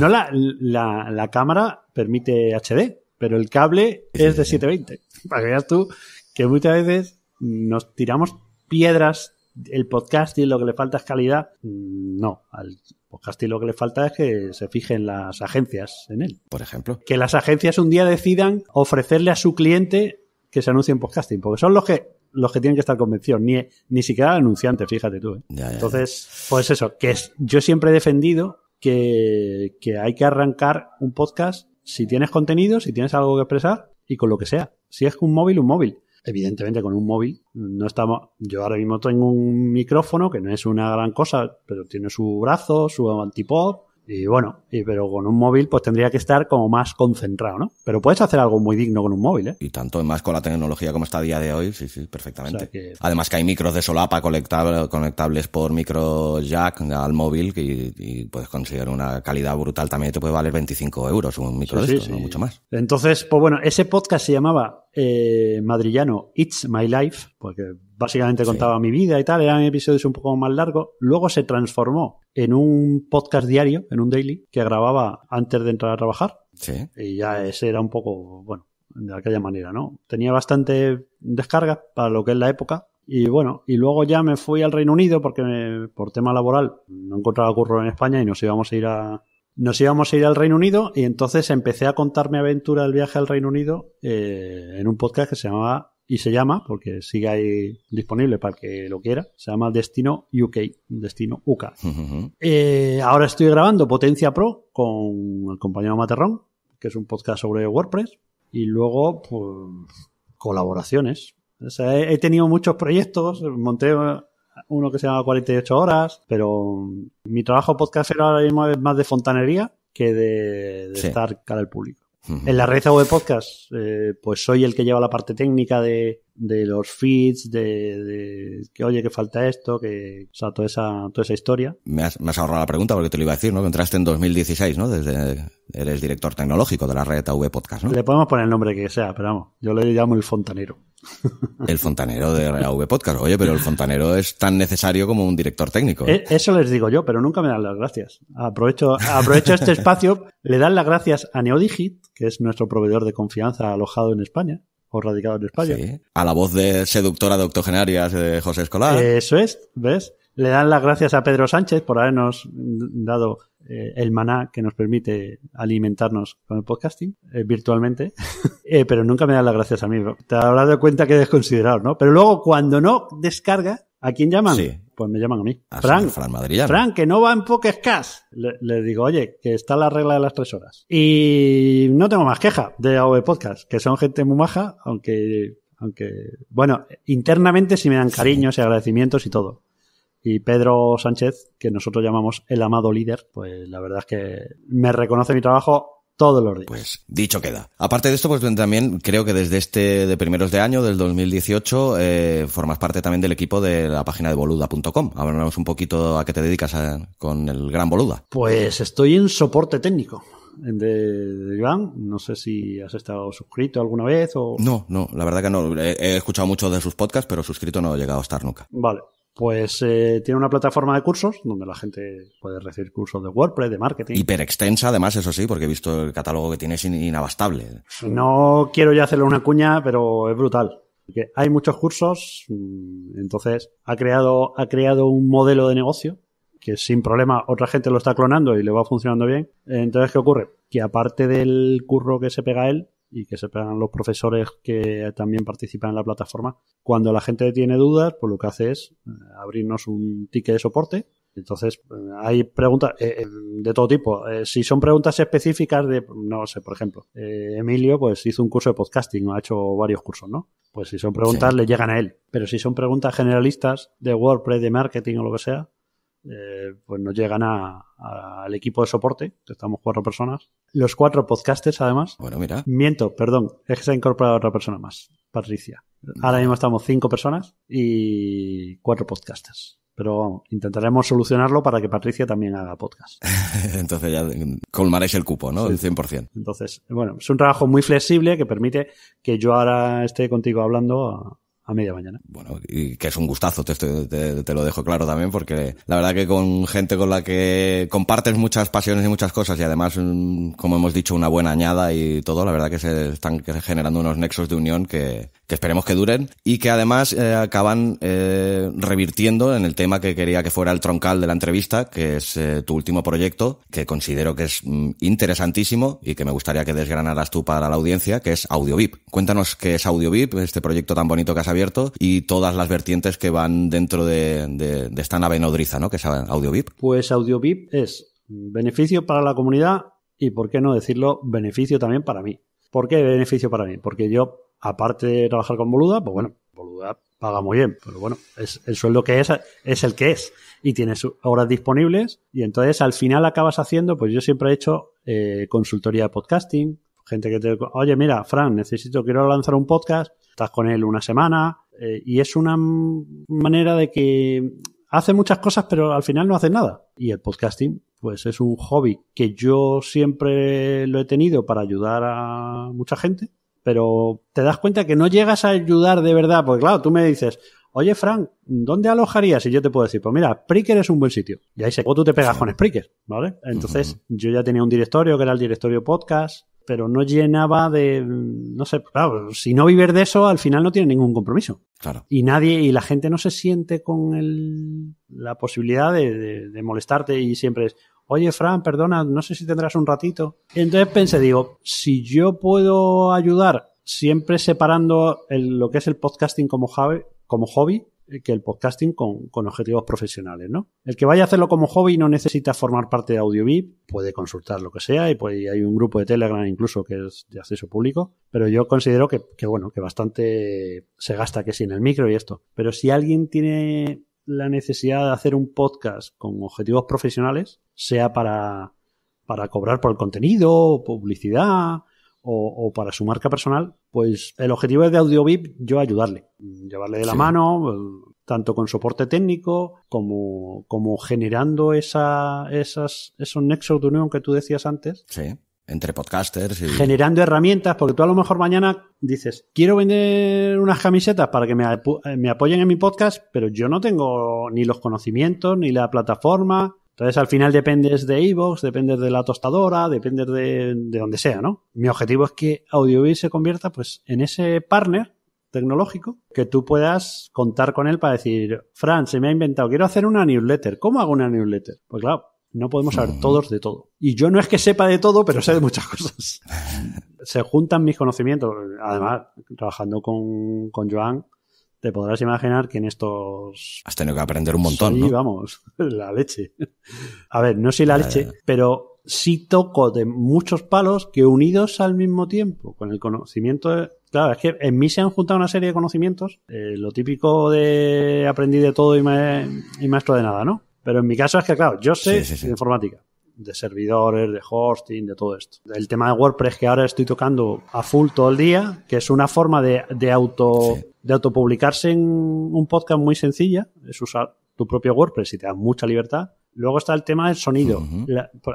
No, la, la, la, cámara permite HD, pero el cable es de 720. Para que veas tú que muchas veces nos tiramos piedras. El podcast y lo que le falta es calidad. Mm, no, al podcast y lo que le falta es que se fijen las agencias en él. Por ejemplo. Que las agencias un día decidan ofrecerle a su cliente que se anuncie en podcasting, porque son los que los que tienen que estar convencidos, ni, ni siquiera el anunciante, fíjate tú. ¿eh? Entonces, pues eso, que es, yo siempre he defendido que, que hay que arrancar un podcast si tienes contenido, si tienes algo que expresar y con lo que sea. Si es un móvil, un móvil evidentemente con un móvil no estamos. Yo ahora mismo tengo un micrófono que no es una gran cosa, pero tiene su brazo, su antipod. Y bueno, pero con un móvil pues tendría que estar como más concentrado, ¿no? Pero puedes hacer algo muy digno con un móvil, ¿eh? Y tanto más con la tecnología como está a día de hoy, sí, sí, perfectamente. Además que hay micros de solapa conectables, por micro jack al móvil y, puedes conseguir una calidad brutal. También te puede valer 25 euros un micro no mucho más. Entonces, pues bueno, ese podcast se llamaba eh, madrillano It's My Life, porque básicamente contaba mi vida y tal, eran episodios un poco más largos, luego se transformó en un podcast diario, en un daily, que grababa antes de entrar a trabajar. Sí. Y ya ese era un poco, bueno, de aquella manera, ¿no? Tenía bastante descarga para lo que es la época. Y bueno, y luego ya me fui al Reino Unido porque por tema laboral no encontraba curro en España y nos íbamos a ir a, nos íbamos a ir al Reino Unido y entonces empecé a contar mi aventura del viaje al Reino Unido eh, en un podcast que se llamaba y se llama, porque sigue ahí disponible para el que lo quiera, se llama Destino UK, Destino UK. Eh, ahora estoy grabando Potencia Pro con el compañero Materrón, que es un podcast sobre WordPress, y luego pues, colaboraciones. he tenido muchos proyectos, monté uno que se llama 48 horas, pero mm, mi trabajo podcastero ahora mismo es más de fontanería que de, estar cara al público. En la red de podcast, eh, pues soy el que lleva la parte técnica de, de los feeds, de, que oye, que falta esto, que, o sea, toda esa, toda esa historia. Me has, ahorrado la pregunta porque te lo iba a decir, ¿no? Que entraste en 2016, ¿no? Desde, eres director tecnológico de la red AV Podcast, ¿no? Le podemos poner el nombre que sea, pero vamos, yo le llamo el fontanero. El fontanero de la AV Podcast. Oye, pero el fontanero es tan necesario como un director técnico. ¿eh? E, eso les digo yo, pero nunca me dan las gracias. Aprovecho, aprovecho este espacio, le dan las gracias a Neodigit, que es nuestro proveedor de confianza alojado en España, radicados radicado en España. A la voz de seductora de octogenarias de José Escolar. Eso es, ¿ves? Le dan las gracias a Pedro Sánchez por habernos dado eh, el maná que nos permite alimentarnos con el podcasting eh, virtualmente, eh, pero nunca me dan las gracias a mí. Te habrás dado cuenta que he desconsiderado, ¿no? Pero luego, cuando no descarga, ¿a quién llaman? Sí. Pues me llaman a mí. Ah, Frank, Fran, Fran, que no va en Pokescast. Le, le digo, oye, que está la regla de las tres horas. Y no tengo más queja de AV e Podcast, que son gente muy maja, aunque, aunque, bueno, internamente sí me dan cariños y agradecimientos y todo y Pedro Sánchez, que nosotros llamamos el amado líder, pues la verdad es que me reconoce mi trabajo todos los Pues dicho queda. Aparte de esto, pues también creo que desde este de primeros de año, del 2018, eh, formas parte también del equipo de la página de boluda.com. Hablamos un poquito a qué te dedicas eh, con el gran boluda. Pues estoy en soporte técnico de, Gran. No sé si has estado suscrito alguna vez o... No, no, la verdad que no. He, he escuchado mucho de sus podcasts, pero suscrito no he llegado a estar nunca. Vale, pues eh, tiene una plataforma de cursos donde la gente puede recibir cursos de WordPress, de marketing. Hiper extensa, además, eso sí, porque he visto el catálogo que tiene es inabastable. No quiero ya hacerle una cuña, pero es brutal. Porque hay muchos cursos, mm, entonces ha creado, ha creado un modelo de negocio que sin problema otra gente lo está clonando y le va funcionando bien. Entonces, ¿qué ocurre? Que aparte del curro que se pega él, y que sepan los profesores que también participan en la plataforma. Cuando la gente tiene dudas, pues lo que hace es eh, abrirnos un ticket de soporte. Entonces, eh, hay preguntas eh, de todo tipo. si son preguntas específicas de, no sé, por ejemplo, Emilio pues hizo un curso de podcasting, ha hecho varios cursos, ¿no? Pues si son preguntas, le llegan a él. Pero si son preguntas generalistas de WordPress, de marketing o lo que sea, eh, pues nos llegan al equipo de soporte, que estamos cuatro personas. Los cuatro podcasters, además. Bueno, mira. Miento, perdón, es que se ha incorporado otra persona más, Patricia. Ahora mismo estamos cinco personas y cuatro podcasters. Pero vamos, intentaremos solucionarlo para que Patricia también haga podcast. Entonces ya colmaréis el cupo, ¿no? El 100%. Entonces, bueno, es un trabajo muy flexible que permite que yo ahora esté contigo hablando a, a media mañana. Bueno, y que es un gustazo, te, lo dejo claro también, porque la verdad que con gente con la que compartes muchas pasiones y muchas cosas, y además, mm, como hemos dicho, una buena añada y todo, la verdad que se están generando unos nexos de unión que, esperemos que duren y que además eh, acaban eh, revirtiendo en el tema que quería que fuera el troncal de la entrevista, que es eh, tu último proyecto, que considero que es mm, interesantísimo y que me gustaría que desgranaras tú para la audiencia, que es AudioVip. Cuéntanos qué es AudioVip, este proyecto tan bonito que has y todas las vertientes que van dentro de, esta nave nodriza, ¿no? Que es vip Pues vip es beneficio para la comunidad y, ¿por qué no decirlo, beneficio también para mí? ¿Por qué beneficio para mí? Porque yo, aparte de trabajar con Boluda, pues bueno, Boluda paga muy bien, pero bueno, es el sueldo que es, es el que es y tienes horas disponibles y entonces al final acabas haciendo, pues yo siempre he hecho eh, consultoría de podcasting, gente que te, oye, mira, Fran, necesito, quiero lanzar un podcast, estás con él una semana eh, y es una manera de que hace muchas cosas pero al final no hace nada. Y el podcasting pues es un hobby que yo siempre lo he tenido para ayudar a mucha gente, pero te das cuenta que no llegas a ayudar de verdad, porque claro, tú me dices, oye Frank, ¿dónde alojarías? Y yo te puedo decir, pues mira, Spreaker es un buen sitio. Y ahí se, o tú te pegas con Spreaker, ¿vale? Entonces yo ya tenía un directorio que era el directorio podcast, pero no llenaba de, no sé, claro, si no vivir de eso, al final no tiene ningún compromiso. Claro. Y nadie, y la gente no se siente con el, la posibilidad de, de, molestarte y siempre es, oye, Fran, perdona, no sé si tendrás un ratito. Entonces pensé, digo, si yo puedo ayudar siempre separando lo que es el podcasting como como hobby que el podcasting con, objetivos profesionales, ¿no? El que vaya a hacerlo como hobby no necesita formar parte de vip puede consultar lo que sea y, hay un grupo de Telegram incluso que es de acceso público, pero yo considero que, bueno, que bastante se gasta que sí en el micro y esto. Pero si alguien tiene la necesidad de hacer un podcast con objetivos profesionales, sea para, para cobrar por el contenido, publicidad, o, para su marca personal, pues el objetivo es de AudioVip yo ayudarle, llevarle de la mano, eh, tanto con soporte técnico como, como generando esa, esas, esos nexos de unión que tú decías antes. Sí entre podcasters. Y... Generando herramientas, porque tú a lo mejor mañana dices, quiero vender unas camisetas para que me, me, apoyen en mi podcast, pero yo no tengo ni los conocimientos, ni la plataforma, entonces, al final dependes de Evox, dependes de la tostadora, dependes de, de, donde sea, ¿no? Mi objetivo es que Audioville se convierta, pues, en ese partner tecnológico que tú puedas contar con él para decir, Fran, se me ha inventado, quiero hacer una newsletter. ¿Cómo hago una newsletter? Pues claro, no podemos saber todos de todo. Y yo no es que sepa de todo, pero sé de muchas cosas. se juntan mis conocimientos. Además, trabajando con, con Joan, te podrás imaginar que en estos... Has tenido que aprender un montón. Sí, vamos, la leche. A ver, no sé la leche, pero sí toco de muchos palos que unidos al mismo tiempo, con el conocimiento Claro, es que en mí se han juntado una serie de conocimientos, eh, lo típico de aprendí de todo y, y, maestro de nada, ¿no? Pero en mi caso es que, claro, yo sé informática, de servidores, de hosting, de todo esto. El tema de WordPress que ahora estoy tocando a full todo el día, que es una forma de, de auto de autopublicarse en un podcast muy sencilla, es usar tu propio WordPress y te da mucha libertad. Luego está el tema del sonido.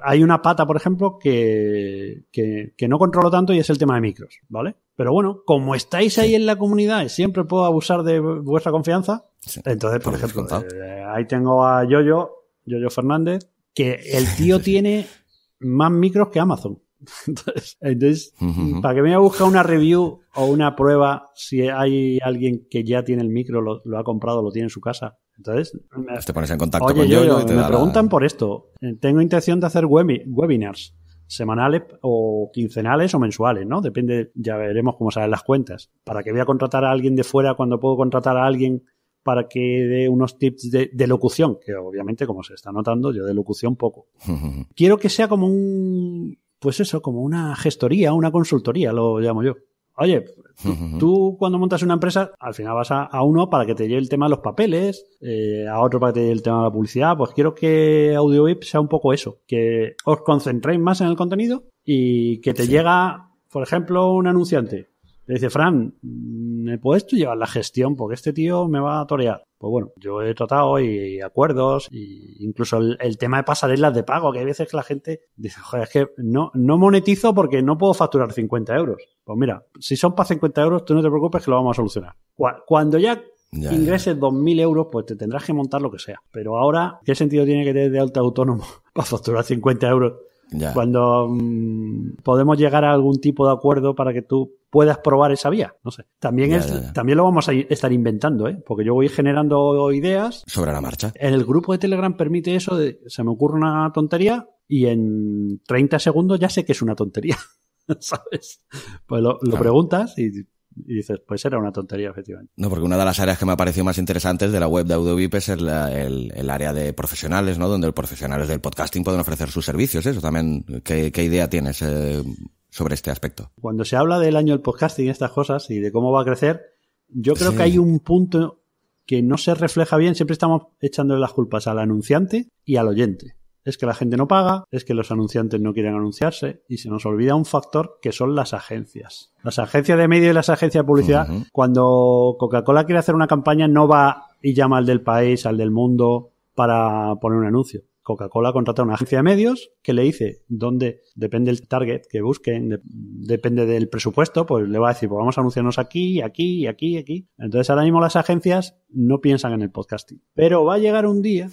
hay una pata, por ejemplo, que, que, no controlo tanto y es el tema de micros, ¿vale? Pero bueno, como estáis ahí en la comunidad y siempre puedo abusar de vuestra confianza, entonces, por, ejemplo, eh, ahí tengo a Yoyo, Yoyo Fernández, que el tío tiene más micros que Amazon. Entonces, para que me busque una review o una prueba si hay alguien que ya tiene el micro, lo, ha comprado, lo tiene en su casa. Entonces, te pones en contacto me preguntan por esto. Eh, tengo intención de hacer webinars semanales o quincenales o mensuales, ¿no? Depende, ya veremos cómo salen las cuentas. ¿Para qué voy a contratar a alguien de fuera cuando puedo contratar a alguien para que dé unos tips de, locución, que obviamente, como se está notando, yo de locución poco. Quiero que sea como un, pues eso, como una gestoría, una consultoría, lo llamo yo. Oye, tú, cuando montas una empresa, al final vas a, uno para que te lleve el tema de los papeles, eh, a otro para que te lleve el tema de la publicidad. Pues quiero que AudioVip sea un poco eso, que os concentréis más en el contenido y que te llega, por ejemplo, un anunciante le dice, Fran, ¿me puedes tú llevar la gestión? Porque este tío me va a torear. Pues bueno, yo he tratado y, acuerdos, incluso el, tema de pasarelas de pago, que hay veces que la gente dice, joder, es que no, no monetizo porque no puedo facturar 50 euros. Pues mira, si son para 50 euros, tú no te preocupes que lo vamos a solucionar. Cuando ya ingreses 2.000 euros, pues te tendrás que montar lo que sea. Pero ahora, ¿qué sentido tiene que tener de alta autónomo para facturar 50 euros? Cuando mm, podemos llegar a algún tipo de acuerdo para que tú puedas probar esa vía. No sé. También, también lo vamos a estar inventando, ¿eh? porque yo voy generando ideas. Sobre la marcha. En el grupo de Telegram permite eso se me ocurre una tontería y en 30 segundos ya sé que es una tontería. ¿Sabes? Pues lo, preguntas y dices, pues era una tontería, efectivamente. No, porque una de las áreas que me ha parecido más interesantes de la web de AudioVip es el, área de profesionales, ¿no? Donde los profesionales del podcasting pueden ofrecer sus servicios. ¿eh? Eso también, ¿qué, ¿qué, idea tienes? Eh? sobre este aspecto. Cuando se habla del año del podcasting y estas cosas y de cómo va a crecer, yo creo que hay un punto que no se refleja bien. Siempre estamos echándole las culpas al anunciante y al oyente. Es que la gente no paga, es que los anunciantes no quieren anunciarse y se nos olvida un factor que son las agencias. Las agencias de medios y las agencias de publicidad, cuando Coca-Cola quiere hacer una campaña no va y llama al del país, al del mundo para poner un anuncio. Coca-Cola contrata una agencia de medios que le dice dónde, depende el target que busquen, depende del presupuesto, pues le va a decir, pues vamos a anunciarnos aquí, aquí, aquí, aquí. Entonces ahora mismo las agencias no piensan en el podcasting. Pero va a llegar un día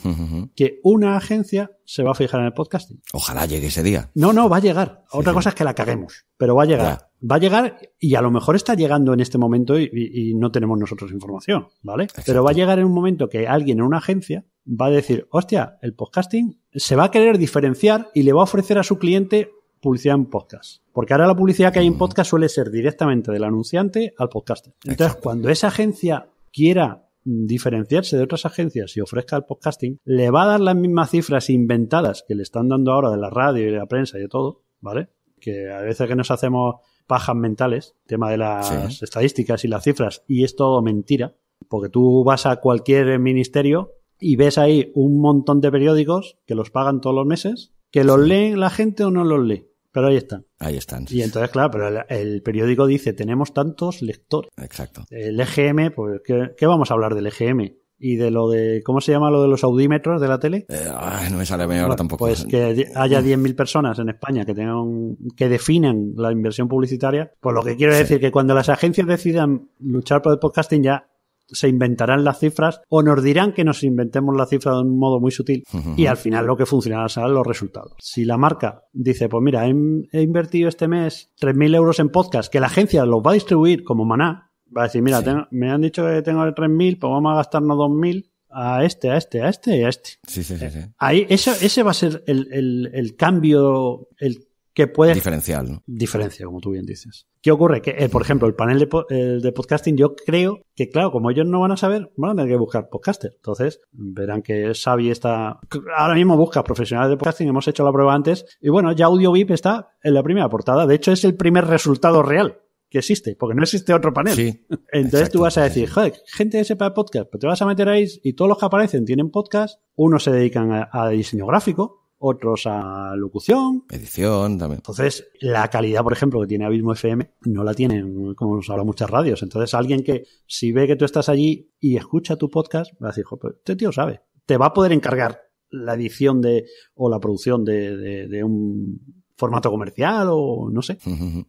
que una agencia se va a fijar en el podcasting. Ojalá llegue ese día. No, no, va a llegar. Otra cosa es que la caguemos, pero va a llegar va a llegar y a lo mejor está llegando en este momento y, no tenemos nosotros información, ¿vale? Pero va a llegar en un momento que alguien en una agencia va a decir, hostia, el podcasting se va a querer diferenciar y le va a ofrecer a su cliente publicidad en podcast. Porque ahora la publicidad que hay en mm. podcast suele ser directamente del anunciante al podcaster. Entonces, cuando esa agencia quiera mm, diferenciarse de otras agencias y ofrezca el podcasting, le va a dar las mismas cifras inventadas que le están dando ahora de la radio y de la prensa y de todo, ¿vale? Que a veces que nos hacemos pajas mentales, tema de las estadísticas y las cifras, y es todo mentira, porque tú vas a cualquier ministerio y ves ahí un montón de periódicos que los pagan todos los meses, que los leen lee la gente o no los lee. Pero ahí están. Ahí están. Y entonces, claro, pero el, periódico dice, tenemos tantos lectores. Exacto. El EGM, pues, ¿qué, vamos a hablar del EGM? y de lo de, ¿cómo se llama lo de los audímetros de la tele? Eh, no me sale ahora tampoco. Pues que haya 10.000 personas en España que tengan, que definan la inversión publicitaria. Pues lo que quiero decir decir que cuando las agencias decidan luchar por el podcasting ya se inventarán las cifras o nos dirán que nos inventemos la cifra de un modo muy sutil y al final lo que funcionará serán los resultados. Si la marca dice, pues mira, he, invertido este mes 3.000 euros en podcast, que la agencia los va a distribuir como maná, Va decir, mira, me han dicho que tengo el 3.000, pues vamos a gastarnos 2.000 a este, a este, a este y a este. Sí, sí, sí. Eh, ahí, ese va a ser el, cambio, el que puede... Diferencial, ¿no? Diferencia, como tú bien dices. ¿Qué ocurre? Que, eh, por ejemplo, el panel de, de, podcasting, yo creo que, claro, como ellos no van a saber, van a tener que buscar podcaster. Entonces, verán que Xavi está... Ahora mismo busca profesionales de podcasting, hemos hecho la prueba antes, y bueno, ya VIP está en la primera portada. De hecho, es el primer resultado real que existe, porque no existe otro panel. Sí, Entonces tú vas a decir, joder, gente de sepa podcast, pero pues te vas a meter ahí y todos los que aparecen tienen podcast, unos se dedican a, diseño gráfico, otros a locución. Edición también. Entonces, la calidad, por ejemplo, que tiene Abismo FM, no la tienen, como nos hablan muchas radios. Entonces, alguien que si ve que tú estás allí y escucha tu podcast, va a decir, joder, pues, este tío sabe. Te va a poder encargar la edición de o la producción de, de, de un formato comercial o no sé.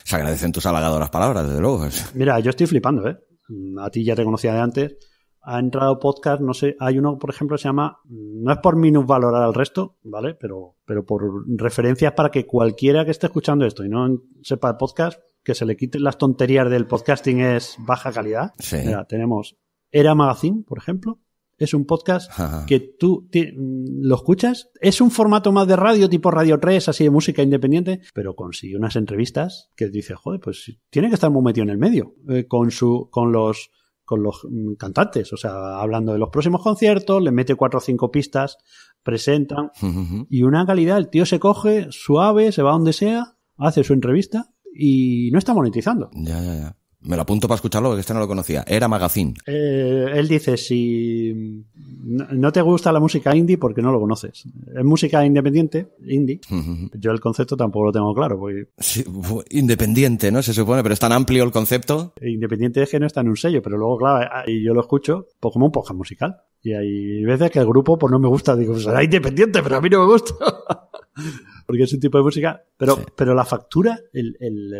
Se agradecen tus halagadoras palabras, desde luego. Mira, yo estoy flipando, ¿eh? A ti ya te conocía de antes. Ha entrado podcast, no sé, hay uno, por ejemplo, se llama, no es por minusvalorar al resto, ¿vale? Pero, pero por referencias para que cualquiera que esté escuchando esto y no sepa el podcast, que se le quiten las tonterías del podcasting es baja calidad. Sí. Mira, tenemos Era Magazine, por ejemplo, es un podcast que tú lo escuchas. Es un formato más de radio, tipo Radio 3, así de música independiente, pero consigue unas entrevistas que dice, joder, pues tiene que estar muy metido en el medio, eh, con, su, con los con los mm, cantantes, o sea, hablando de los próximos conciertos, le mete cuatro o cinco pistas, presentan y una calidad, el tío se coge suave, se va donde sea, hace su entrevista y no está monetizando. Ya, ya, ya. Me lo apunto para escucharlo porque este no lo conocía. Era Magazine. Eh, él dice, si no te gusta la música indie porque no lo conoces. Es música independiente, indie. Yo el concepto tampoco lo tengo claro. independiente, ¿no? Se supone, pero es tan amplio el concepto. Independiente es que no está en un sello, pero luego, claro, eh, y yo lo escucho pues como un podcast musical. Y hay veces que el grupo pues no me gusta. Digo, pues, será independiente, pero a mí no me gusta. porque es un tipo de música, pero, pero la factura, el,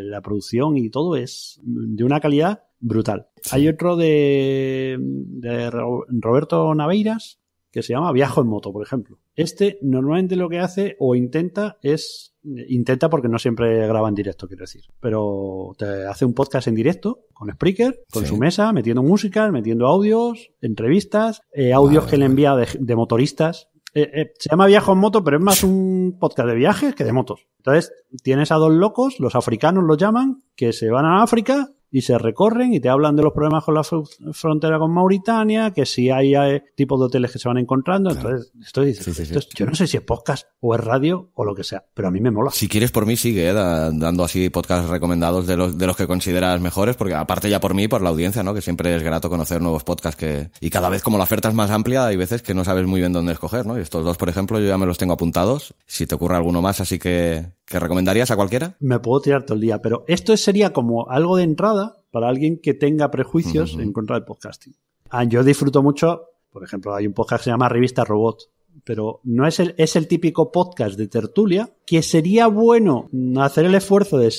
la producción y todo es de una calidad brutal. Hay otro de, de Roberto Naveiras que se llama Viajo en moto, por ejemplo. Este normalmente lo que hace o intenta es intenta porque no siempre graba en directo, quiero decir. Pero te hace un podcast en directo con Spreaker, con su mesa, metiendo música, metiendo audios, entrevistas, eh, audios que le envía de, motoristas eh, eh, se llama Viajo en Moto, pero es más un podcast de viajes que de motos. Entonces, tienes a dos locos, los africanos los llaman, que se van a África y se recorren y te hablan de los problemas con la frontera con Mauritania, que si hay, tipos de hoteles que se van encontrando. Entonces, estoy yo no sé si es podcast o es radio o lo que sea, pero a mí me mola. Si quieres, por mí sigue eh, dando así podcasts recomendados de los, de los que consideras mejores, porque aparte ya por mí, por la audiencia, ¿no? que siempre es grato conocer nuevos podcasts que... y cada vez como la oferta es más amplia, hay veces que no sabes muy bien dónde escoger. ¿no? Y estos dos, por ejemplo, yo ya me los tengo apuntados. Si te ocurre alguno más, así que, ¿que recomendarías a cualquiera? Me puedo tirar todo el día, pero esto sería como algo de entrada para alguien que tenga prejuicios en contra del podcasting. Ah, yo disfruto mucho, por ejemplo, hay un podcast que se llama Revista Robot, pero no es el, es el típico podcast de tertulia que sería bueno hacer el esfuerzo de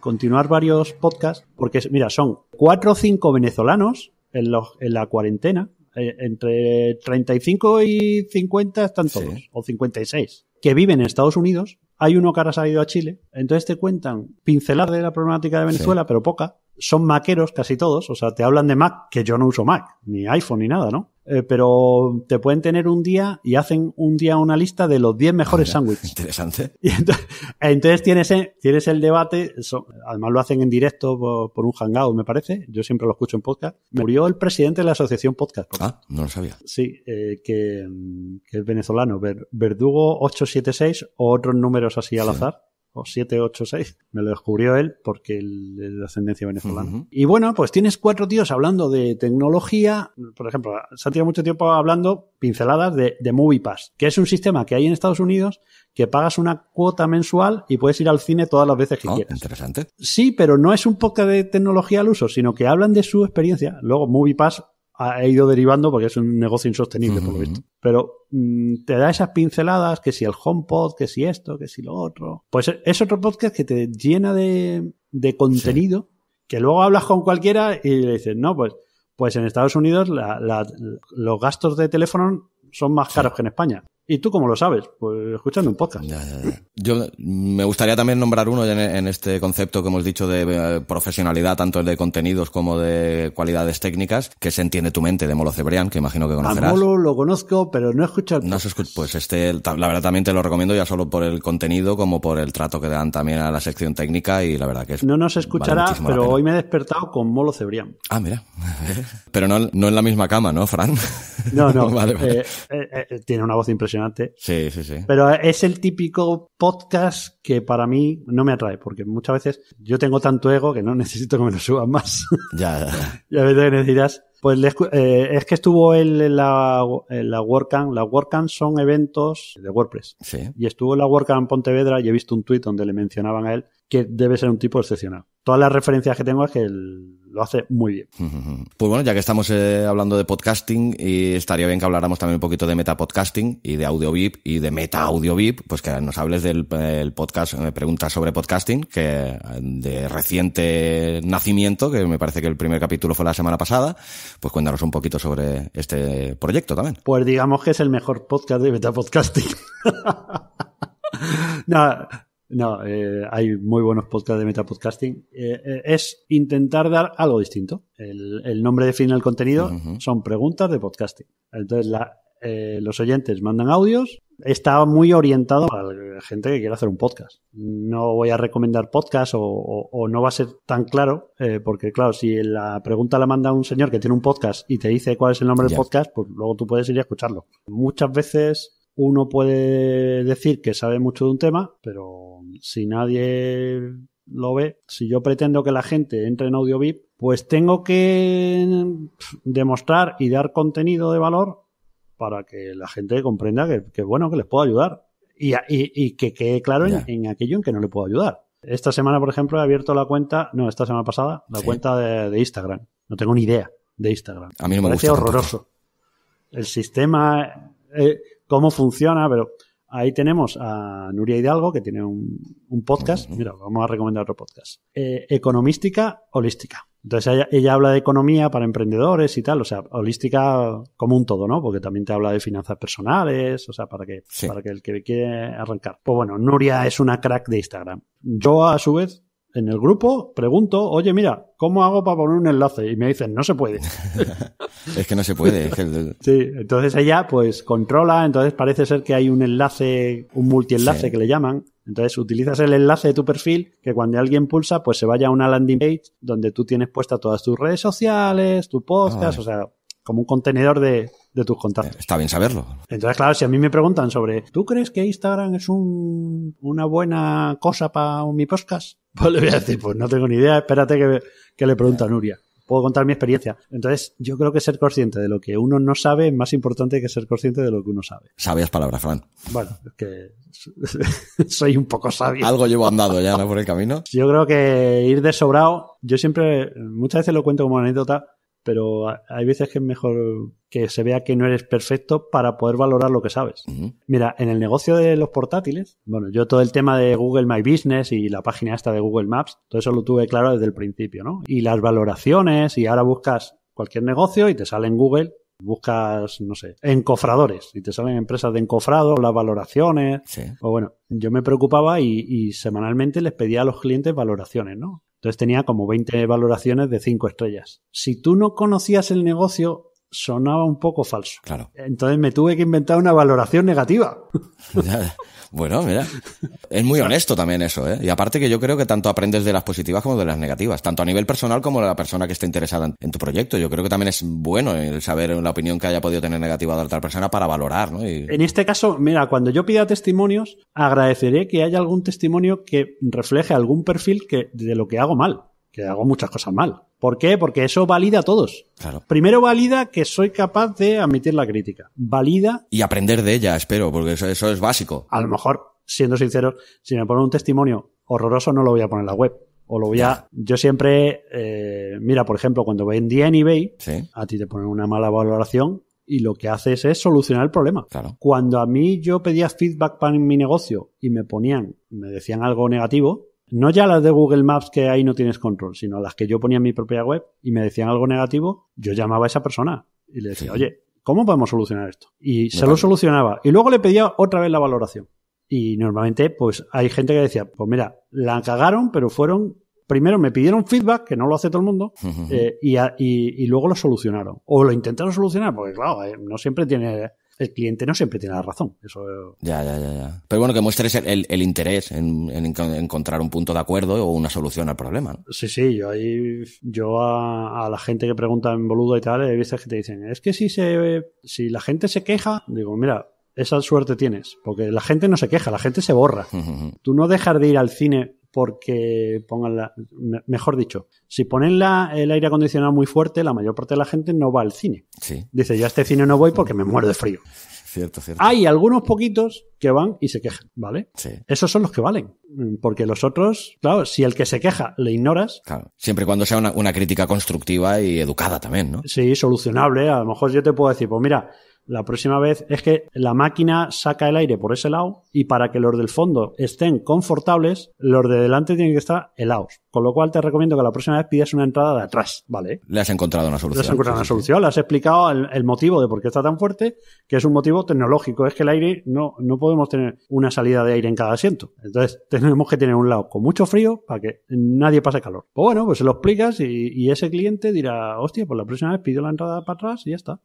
continuar varios podcasts, porque mira, son cuatro o cinco venezolanos en, la cuarentena, eh, entre 35 y 50 están todos, o 56, que viven en Estados Unidos hay uno que ahora ha salido a Chile. Entonces te cuentan pincelar de la problemática de Venezuela, pero poca. Son maqueros casi todos. O sea, te hablan de Mac, que yo no uso Mac, ni iPhone, ni nada, ¿no? Eh, pero te pueden tener un día y hacen un día una lista de los 10 mejores sándwiches. Interesante. entonces, tienes, eh, tienes el debate, además lo hacen en directo por, un hangout, me parece, yo siempre lo escucho en podcast. Murió el presidente de la asociación podcast. Ah, no lo sabía. Sí, eh, que, que, es venezolano, Verdugo 876 o otros números así al azar. 8, 6. Me lo descubrió él porque él es de ascendencia venezolana. Y bueno, pues tienes cuatro tíos hablando de tecnología. Por ejemplo, se ha tirado mucho tiempo hablando pinceladas de, de que es un sistema que hay en Estados Unidos que pagas una cuota mensual y puedes ir al cine todas las veces que ah, quieras. Interesante. Sí, pero no es un poco de tecnología al uso, sino que hablan de su experiencia. Luego, MoviePass ha ido derivando porque es un negocio insostenible, por lo visto. Pero mm, te da esas pinceladas, que si el HomePod, que si esto, que si lo otro. Pues e, es otro podcast que te llena de, de contenido, que luego hablas con cualquiera y le dices, no, pues, pues en Estados Unidos los gastos de teléfono son más caros que en España. ¿Y tú como lo sabes? Pues escuchando un podcast. Yo me gustaría también nombrar uno en, este concepto que hemos dicho de eh, profesionalidad, tanto el de contenidos como de cualidades técnicas, que se entiende tu mente, de Molo Cebrián, que imagino que conocerás. A Molo lo conozco, pero no he escuchado. pues este, la verdad también te lo recomiendo ya solo por el contenido como por el trato que dan también a la sección técnica y la verdad que es. No nos escuchará, pero hoy me he despertado con Molo Cebrián. Ah, mira. pero no, no en la misma cama, ¿no, Fran? No, no. Eh, eh, tiene una voz impresionante Sí, sí, sí. Pero es el típico podcast que para mí no me atrae, porque muchas veces yo tengo tanto ego que no necesito que me lo suban más. Ya, ya. y a que necesitas. Pues eh, es que estuvo él en la, en la WordCamp. Las WordCamp son eventos de WordPress. Sí. Y estuvo en la WordCamp Pontevedra y he visto un tuit donde le mencionaban a él que debe ser un tipo excepcional. Todas las referencias que tengo es que lo hace muy bien. Pues bueno, ya que estamos eh, hablando de podcasting, y estaría bien que habláramos también un poquito de meta podcasting y de audio VIP y de meta audio VIP, pues que nos hables del podcast Me eh, Preguntas sobre Podcasting, que de reciente nacimiento, que me parece que el primer capítulo fue la semana pasada, pues cuéntanos un poquito sobre este proyecto también. Pues digamos que es el mejor podcast de metapodcasting. Nada, no, eh, hay muy buenos podcasts de metapodcasting. Podcasting. Eh, eh, es intentar dar algo distinto. El, el nombre define el contenido, son preguntas de podcasting. Entonces, los oyentes mandan audios. Está muy orientado a la gente que quiere hacer un podcast. No voy a recomendar podcast o, no va a ser tan claro, porque claro, si la pregunta la manda un señor que tiene un podcast y te dice cuál es el nombre del podcast, pues luego tú puedes ir a escucharlo. Muchas veces uno puede decir que sabe mucho de un tema, pero si nadie lo ve, si yo pretendo que la gente entre en audio VIP, pues tengo que demostrar y dar contenido de valor para que la gente comprenda que, bueno, que les puedo ayudar y, que quede claro en, aquello en que no le puedo ayudar. Esta semana, por ejemplo, he abierto la cuenta, no, esta semana pasada, la cuenta de, Instagram. No tengo ni idea de Instagram. A mí me, me Parece horroroso. El sistema, eh, cómo funciona, pero ahí tenemos a Nuria Hidalgo, que tiene un, podcast, mira, vamos a recomendar otro podcast, eh, Economística Holística. Entonces ella, habla de economía para emprendedores y tal, o sea, holística como un todo, ¿no? Porque también te habla de finanzas personales, o sea, para que, para que el que quiere arrancar. Pues bueno, Nuria es una crack de Instagram. Yo a su vez en el grupo pregunto, oye, mira, ¿cómo hago para poner un enlace? Y me dicen, no se puede. es que no se puede. Sí, entonces ella pues controla, entonces parece ser que hay un enlace, un multienlace enlace que le llaman. Entonces utilizas el enlace de tu perfil que cuando alguien pulsa pues se vaya a una landing page donde tú tienes puesta todas tus redes sociales, tu podcast, ah. o sea, como un contenedor de, tus contactos. Está bien saberlo. Entonces, claro, si a mí me preguntan sobre, ¿tú crees que Instagram es una buena cosa para mi podcast? Pues le voy a decir, pues no tengo ni idea, espérate que, le pregunta a Nuria puedo contar mi experiencia. Entonces, yo creo que ser consciente de lo que uno no sabe es más importante que ser consciente de lo que uno sabe. Sabias palabras, Fran. Bueno, es que soy un poco sabio. Algo llevo andado ya, ¿no? Por el camino. Yo creo que ir de sobrado, yo siempre, muchas veces lo cuento como anécdota, pero hay veces que es mejor que se vea que no eres perfecto para poder valorar lo que sabes. Mira, en el negocio de los portátiles, bueno, yo todo el tema de Google My Business y la página esta de Google Maps, todo eso lo tuve claro desde el principio, ¿no? Y las valoraciones, y ahora buscas cualquier negocio y te sale en Google buscas, no sé, encofradores y te salen empresas de encofrado, las valoraciones. O bueno, yo me preocupaba y, semanalmente les pedía a los clientes valoraciones, ¿no? Entonces tenía como 20 valoraciones de 5 estrellas. Si tú no conocías el negocio, sonaba un poco falso. Claro. Entonces me tuve que inventar una valoración negativa. bueno, mira, es muy honesto también eso, ¿eh? Y aparte que yo creo que tanto aprendes de las positivas como de las negativas, tanto a nivel personal como de la persona que esté interesada en, tu proyecto. Yo creo que también es bueno el saber la opinión que haya podido tener negativa de otra persona para valorar, ¿no? En este caso, mira, cuando yo pida testimonios, agradeceré que haya algún testimonio que refleje algún perfil que de lo que hago mal hago muchas cosas mal. ¿Por qué? Porque eso valida a todos. Claro. Primero valida que soy capaz de admitir la crítica. Valida. Y aprender de ella, espero, porque eso, es básico. A lo mejor, siendo sincero, si me ponen un testimonio horroroso, no lo voy a poner en la web. O lo voy a. Yo siempre. Eh, mira, por ejemplo, cuando voy en eBay, a ti te ponen una mala valoración y lo que haces es solucionar el problema. Claro. Cuando a mí yo pedía feedback para mi negocio y me ponían, me decían algo negativo, no ya las de Google Maps que ahí no tienes control, sino las que yo ponía en mi propia web y me decían algo negativo, yo llamaba a esa persona y le decía, oye, ¿cómo podemos solucionar esto? Y se lo solucionaba. Y luego le pedía otra vez la valoración. Y normalmente, pues hay gente que decía, pues mira, la cagaron, pero fueron primero me pidieron feedback, que no lo hace todo el mundo, eh, y, y, luego lo solucionaron. O lo intentaron solucionar, porque claro, eh, no siempre tiene el cliente no siempre tiene la razón. Eh, ya, ya, ya, ya. Pero bueno, que muestres el, el, interés en, encontrar un punto de acuerdo o una solución al problema. Sí, sí, yo ahí, yo a, la gente que pregunta en boludo y tal, hay veces que te dicen, es que si, se, si la gente se queja, digo, mira, esa suerte tienes, porque la gente no se queja, la gente se borra. Tú no dejas de ir al cine porque pongan la, mejor dicho, si ponen la, el aire acondicionado muy fuerte, la mayor parte de la gente no va al cine. Dice, yo a este cine no voy porque me muero de frío. Cierto, cierto. Hay algunos poquitos que van y se quejan, ¿vale? Esos son los que valen. Porque los otros, claro, si el que se queja le ignoras. Claro. Siempre y cuando sea una, una crítica constructiva y educada también, ¿no? Sí, solucionable. A lo mejor yo te puedo decir, pues mira, la próxima vez es que la máquina saca el aire por ese lado y para que los del fondo estén confortables, los de delante tienen que estar helados. Con lo cual te recomiendo que la próxima vez pidas una entrada de atrás, ¿vale? Le has encontrado una solución. Le has encontrado una solución, le has explicado el, motivo de por qué está tan fuerte, que es un motivo tecnológico. Es que el aire no, no podemos tener una salida de aire en cada asiento. Entonces tenemos que tener un lado con mucho frío para que nadie pase calor. Pues bueno, pues se lo explicas y, y ese cliente dirá, hostia, pues la próxima vez pido la entrada para atrás y ya está.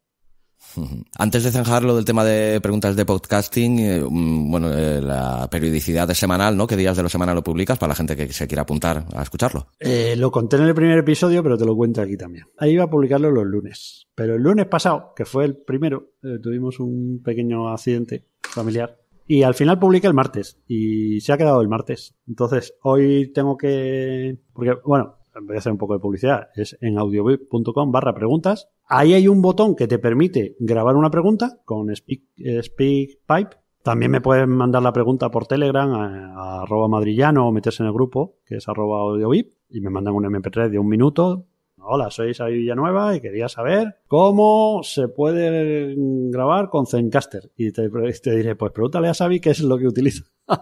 Antes de zanjar lo del tema de preguntas de podcasting, eh, mm, bueno, eh, la periodicidad es semanal, ¿no? ¿Qué días de la semana lo publicas para la gente que se quiera apuntar a escucharlo? Eh, lo conté en el primer episodio, pero te lo cuento aquí también. Ahí iba a publicarlo los lunes, pero el lunes pasado, que fue el primero, tuvimos un pequeño accidente familiar y al final publiqué el martes y se ha quedado el martes. Entonces, hoy tengo que... Porque, bueno, voy a hacer un poco de publicidad, es en audiobook.com barra preguntas. Ahí hay un botón que te permite grabar una pregunta con eh, SpeakPipe. Speak También me pueden mandar la pregunta por Telegram a, arroba madrillano o meterse en el grupo, que es arroba audiovip, y me mandan un MP3 de un minuto Hola, soy ya Villanueva y quería saber cómo se puede mm, grabar con Zencaster. Y te, diré, pues pregúntale a Xavi qué es lo que utiliza.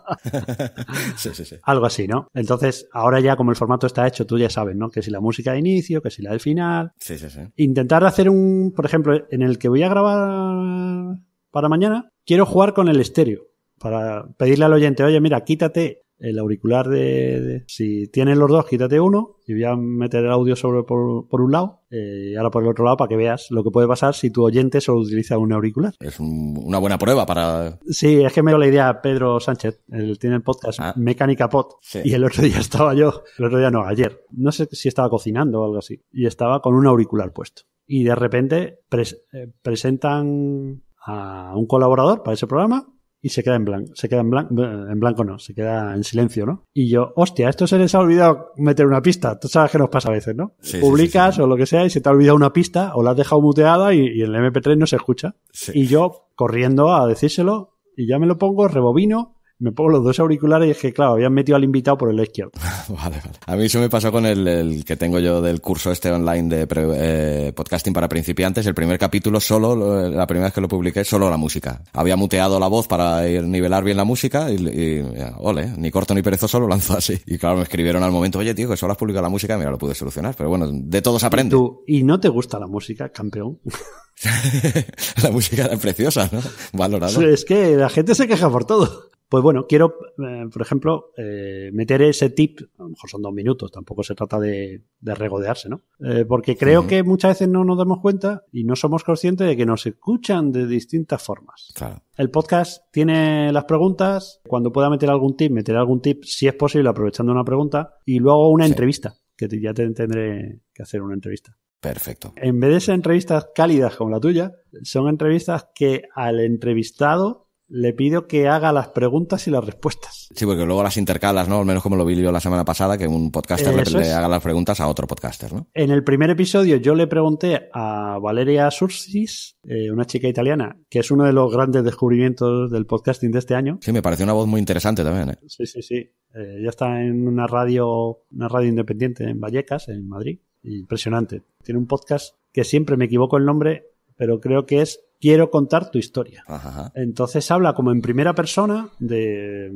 sí, sí, sí. Algo así, ¿no? Entonces, ahora ya como el formato está hecho, tú ya sabes, ¿no? Que si la música de inicio, que si la del final. Sí, sí, sí. Intentar hacer un, por ejemplo, en el que voy a grabar para mañana, quiero jugar con el estéreo. Para pedirle al oyente, oye, mira, quítate el auricular de, Si tienes los dos, quítate uno y voy a meter el audio sobre por, un lado eh, y ahora por el otro lado para que veas lo que puede pasar si tu oyente solo utiliza un auricular. Es una buena prueba para... Sí, es que me dio la idea Pedro Sánchez. Él tiene el podcast ah. Mecánica Pod. y el otro día estaba yo, el otro día no, ayer. No sé si estaba cocinando o algo así y estaba con un auricular puesto. Y de repente eh, presentan a un colaborador para ese programa y se queda en blanco, se queda en blanco, eh, en blanco no, se queda en silencio, ¿no? Y yo, hostia, esto se les ha olvidado meter una pista. Tú sabes que nos pasa a veces, ¿no? Publicas o lo que sea y se te ha olvidado una pista o la has dejado muteada y, y el MP3 no se escucha. Y yo corriendo a decírselo y ya me lo pongo, rebobino me pongo los dos auriculares y es que, claro, habían metido al invitado por el izquierdo. vale, vale. A mí eso me pasó con el, que tengo yo del curso este online de eh, podcasting para principiantes. El primer capítulo solo, la primera vez que lo publiqué, solo la música. Había muteado la voz para ir, nivelar bien la música y, ole, ni corto ni perezoso lo lanzó así. Y claro, me escribieron al momento, oye, tío, que solo has publicado la música, mira, lo pude solucionar. Pero bueno, de todos aprende. ¿Y, ¿y no te gusta la música, campeón? la música es preciosa, ¿no? Valorada. Es que la gente se queja por todo. Pues bueno, quiero, eh, por ejemplo, eh, meter ese tip, a lo mejor son dos minutos, tampoco se trata de, regodearse, ¿no? Eh, porque creo que muchas veces no nos damos cuenta y no somos conscientes de que nos escuchan de distintas formas. Claro. El podcast tiene las preguntas, cuando pueda meter algún tip, meteré algún tip si es posible aprovechando una pregunta y luego una entrevista, que ya te, tendré que hacer una entrevista. Perfecto. En vez de ser entrevistas cálidas como la tuya, son entrevistas que al entrevistado le pido que haga las preguntas y las respuestas. Sí, porque luego las intercalas, ¿no? Al menos como lo vi yo la semana pasada, que un podcaster le, haga las preguntas a otro podcaster, ¿no? En el primer episodio yo le pregunté a Valeria Sursis, eh, una chica italiana, que es uno de los grandes descubrimientos del podcasting de este año. Sí, me pareció una voz muy interesante también, ¿eh? Sí, sí, sí. Ya eh, está en una radio, una radio independiente en Vallecas, en Madrid. Impresionante. Tiene un podcast que siempre me equivoco el nombre, pero creo que es quiero contar tu historia. Ajá. Entonces habla como en primera persona de,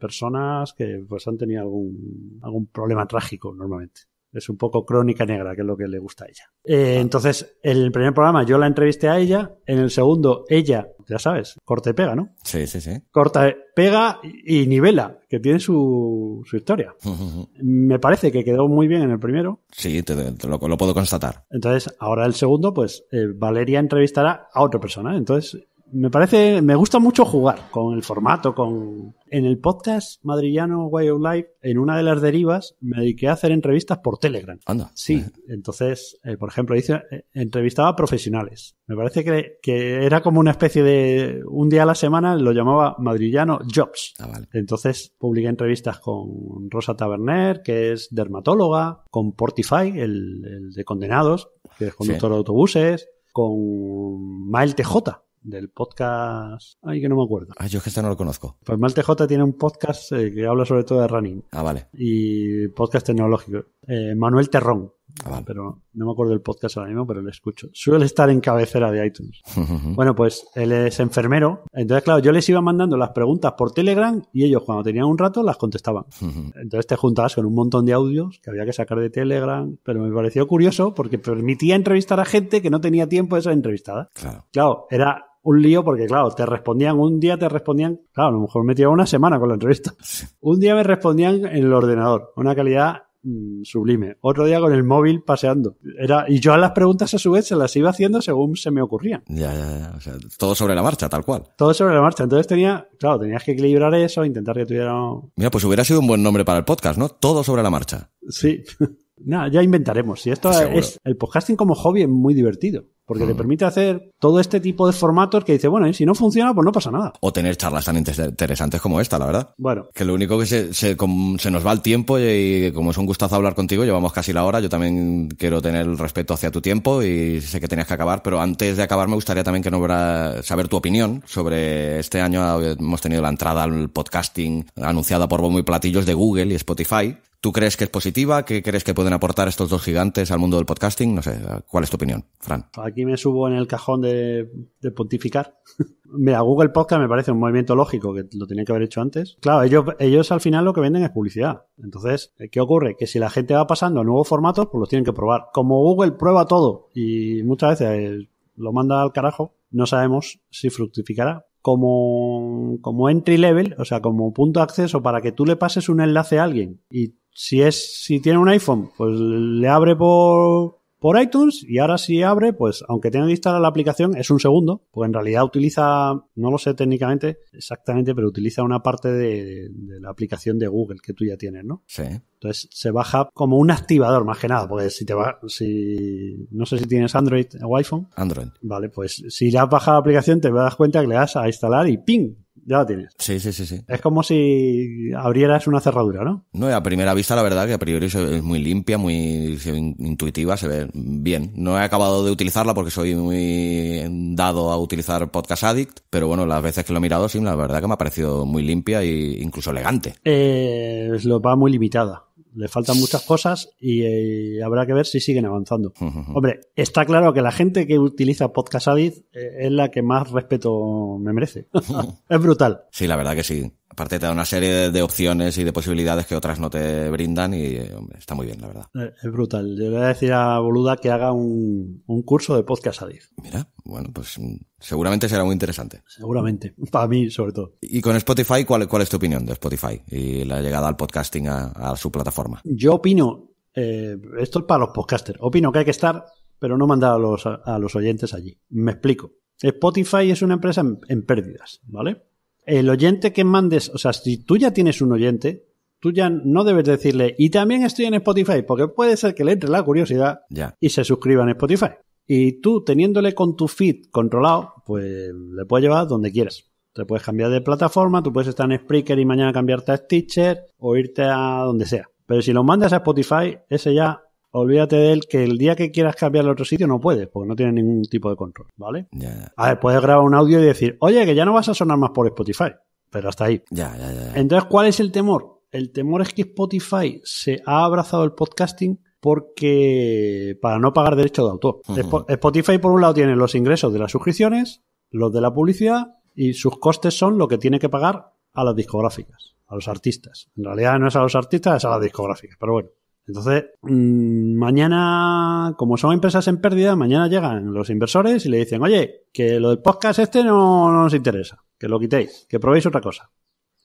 personas que pues han tenido algún, algún problema trágico normalmente. Es un poco crónica negra, que es lo que le gusta a ella. Eh, entonces, en el primer programa yo la entrevisté a ella, en el segundo ella, ya sabes, corte y pega, ¿no? Sí, sí, sí. Corta, pega y nivela, que tiene su, historia. Me parece que quedó muy bien en el primero. Sí, te, lo, puedo constatar. Entonces, ahora el segundo, pues eh, Valeria entrevistará a otra persona. Entonces, me parece, me gusta mucho jugar con el formato, con... En el podcast madrillano Way of Life, en una de las derivas, me dediqué a hacer entrevistas por Telegram. Anda. Sí, entonces, eh, por ejemplo, eh, entrevistaba a profesionales. Me parece que, que, era como una especie de... Un día a la semana lo llamaba madrillano Jobs. Ah, entonces, publiqué entrevistas con Rosa Taberner, que es dermatóloga, con Portify, el, de condenados, que es conductor de autobuses, con Mael TJ, del podcast. Ay, que no me acuerdo. Ah, yo es que este no lo conozco. Pues mal tiene un podcast eh, que habla sobre todo de running. Ah, vale. Y podcast tecnológico. Eh, Manuel Terrón. Ah, Pero no me acuerdo del podcast ahora mismo, pero lo escucho. Suele estar en cabecera de iTunes. bueno, pues él es enfermero. Entonces, claro, yo les iba mandando las preguntas por Telegram y ellos cuando tenían un rato las contestaban. Entonces te juntabas con un montón de audios que había que sacar de Telegram, pero me pareció curioso porque permitía entrevistar a gente que no tenía tiempo de ser entrevistada. Claro. Claro, era un lío porque, claro, te respondían, un día te respondían, claro, a lo mejor me tiraba una semana con la entrevista. Un día me respondían en el ordenador, una calidad mm, sublime. Otro día con el móvil paseando. Era, y yo a las preguntas a su vez se las iba haciendo según se me ocurría. Ya, ya, ya. O sea, todo sobre la marcha, tal cual. Todo sobre la marcha. Entonces tenía, claro, tenías que equilibrar eso, intentar que tuviera... Mira, pues hubiera sido un buen nombre para el podcast, ¿no? Todo sobre la marcha. Sí. nada ya inventaremos. Y esto es el podcasting como hobby es muy divertido. Porque te permite hacer todo este tipo de formatos que dice, bueno, eh, si no funciona, pues no pasa nada. O tener charlas tan interesantes como esta, la verdad. Bueno. Que lo único que se, se, nos va el tiempo y como es un gustazo hablar contigo, llevamos casi la hora. Yo también quiero tener el respeto hacia tu tiempo y sé que tenías que acabar, pero antes de acabar me gustaría también que hubiera saber tu opinión sobre este año. Hemos tenido la entrada al podcasting anunciada por Bombo y Platillos de Google y Spotify. ¿Tú crees que es positiva? ¿Qué crees que pueden aportar estos dos gigantes al mundo del podcasting? No sé, ¿cuál es tu opinión, Fran? Aquí me subo en el cajón de, pontificar. Mira, Google Podcast me parece un movimiento lógico que lo tenía que haber hecho antes. Claro, ellos, ellos al final lo que venden es publicidad. Entonces, ¿qué ocurre? Que si la gente va pasando a nuevos formatos, pues los tienen que probar. Como Google prueba todo y muchas veces lo manda al carajo, no sabemos si fructificará, como, como entry level, o sea, como punto de acceso para que tú le pases un enlace a alguien. Y si es, si tiene un iPhone, pues le abre por, por iTunes y ahora si abre, pues aunque tenga que instalar la aplicación, es un segundo, porque en realidad utiliza, no lo sé técnicamente exactamente, pero utiliza una parte de, la aplicación de Google que tú ya tienes, ¿no? Sí. Entonces se baja como un activador más que nada, porque si te va, si no sé si tienes Android o iPhone. Android. Vale, pues si ya has bajado la aplicación te das cuenta que le das a instalar y ¡ping! ya la tienes. Sí, sí, sí, sí. Es como si abrieras una cerradura, ¿no? No, a primera vista, la verdad, que a priori es muy limpia, muy intuitiva, se ve bien. No he acabado de utilizarla porque soy muy dado a utilizar Podcast Addict, pero bueno, las veces que lo he mirado, sí, la verdad que me ha parecido muy limpia e incluso elegante. Eh, lo va muy limitada le faltan muchas cosas y, eh, habrá que ver si siguen avanzando. Hombre, está claro que la gente que utiliza Podcast Addict eh, es la que más respeto me merece. es brutal. Sí, la verdad que sí. Aparte te da una serie de opciones y de posibilidades que otras no te brindan y eh, hombre, está muy bien, la verdad. Eh, es brutal. Yo le voy a decir a Boluda que haga un, curso de podcast 10. Mira, bueno, pues mm, seguramente será muy interesante. Seguramente, para mí sobre todo. Y con Spotify, ¿cuál, cuál es tu opinión de Spotify y la llegada al podcasting a, su plataforma? Yo opino, eh, esto es para los podcasters, opino que hay que estar, pero no mandar a los, oyentes allí. Me explico. Spotify es una empresa en pérdidas, ¿vale? el oyente que mandes, o sea, si tú ya tienes un oyente, tú ya no debes decirle, y también estoy en Spotify, porque puede ser que le entre la curiosidad y se suscriba en Spotify. Y tú, teniéndole con tu feed controlado, pues le puedes llevar donde quieras. Te puedes cambiar de plataforma, tú puedes estar en Spreaker y mañana cambiarte a Stitcher o irte a donde sea. Pero si lo mandas a Spotify, ese ya olvídate de él, que el día que quieras cambiar a otro sitio no puedes, porque no tiene ningún tipo de control, ¿vale? A ver, puedes grabar un audio y decir, oye, que ya no vas a sonar más por Spotify, pero hasta ahí. Ya, ya, ya. Entonces, ¿cuál es el temor? El temor es que Spotify se ha abrazado el podcasting porque para no pagar derechos de autor. Spotify por un lado tiene los ingresos de las suscripciones, los de la publicidad y sus costes son lo que tiene que pagar a las discográficas, a los artistas. En realidad no es a los artistas, es a las discográficas, pero bueno. Entonces, mm, mañana, como son empresas en pérdida, mañana llegan los inversores y le dicen, oye, que lo del podcast este no, nos interesa, que lo quitéis, que probéis otra cosa.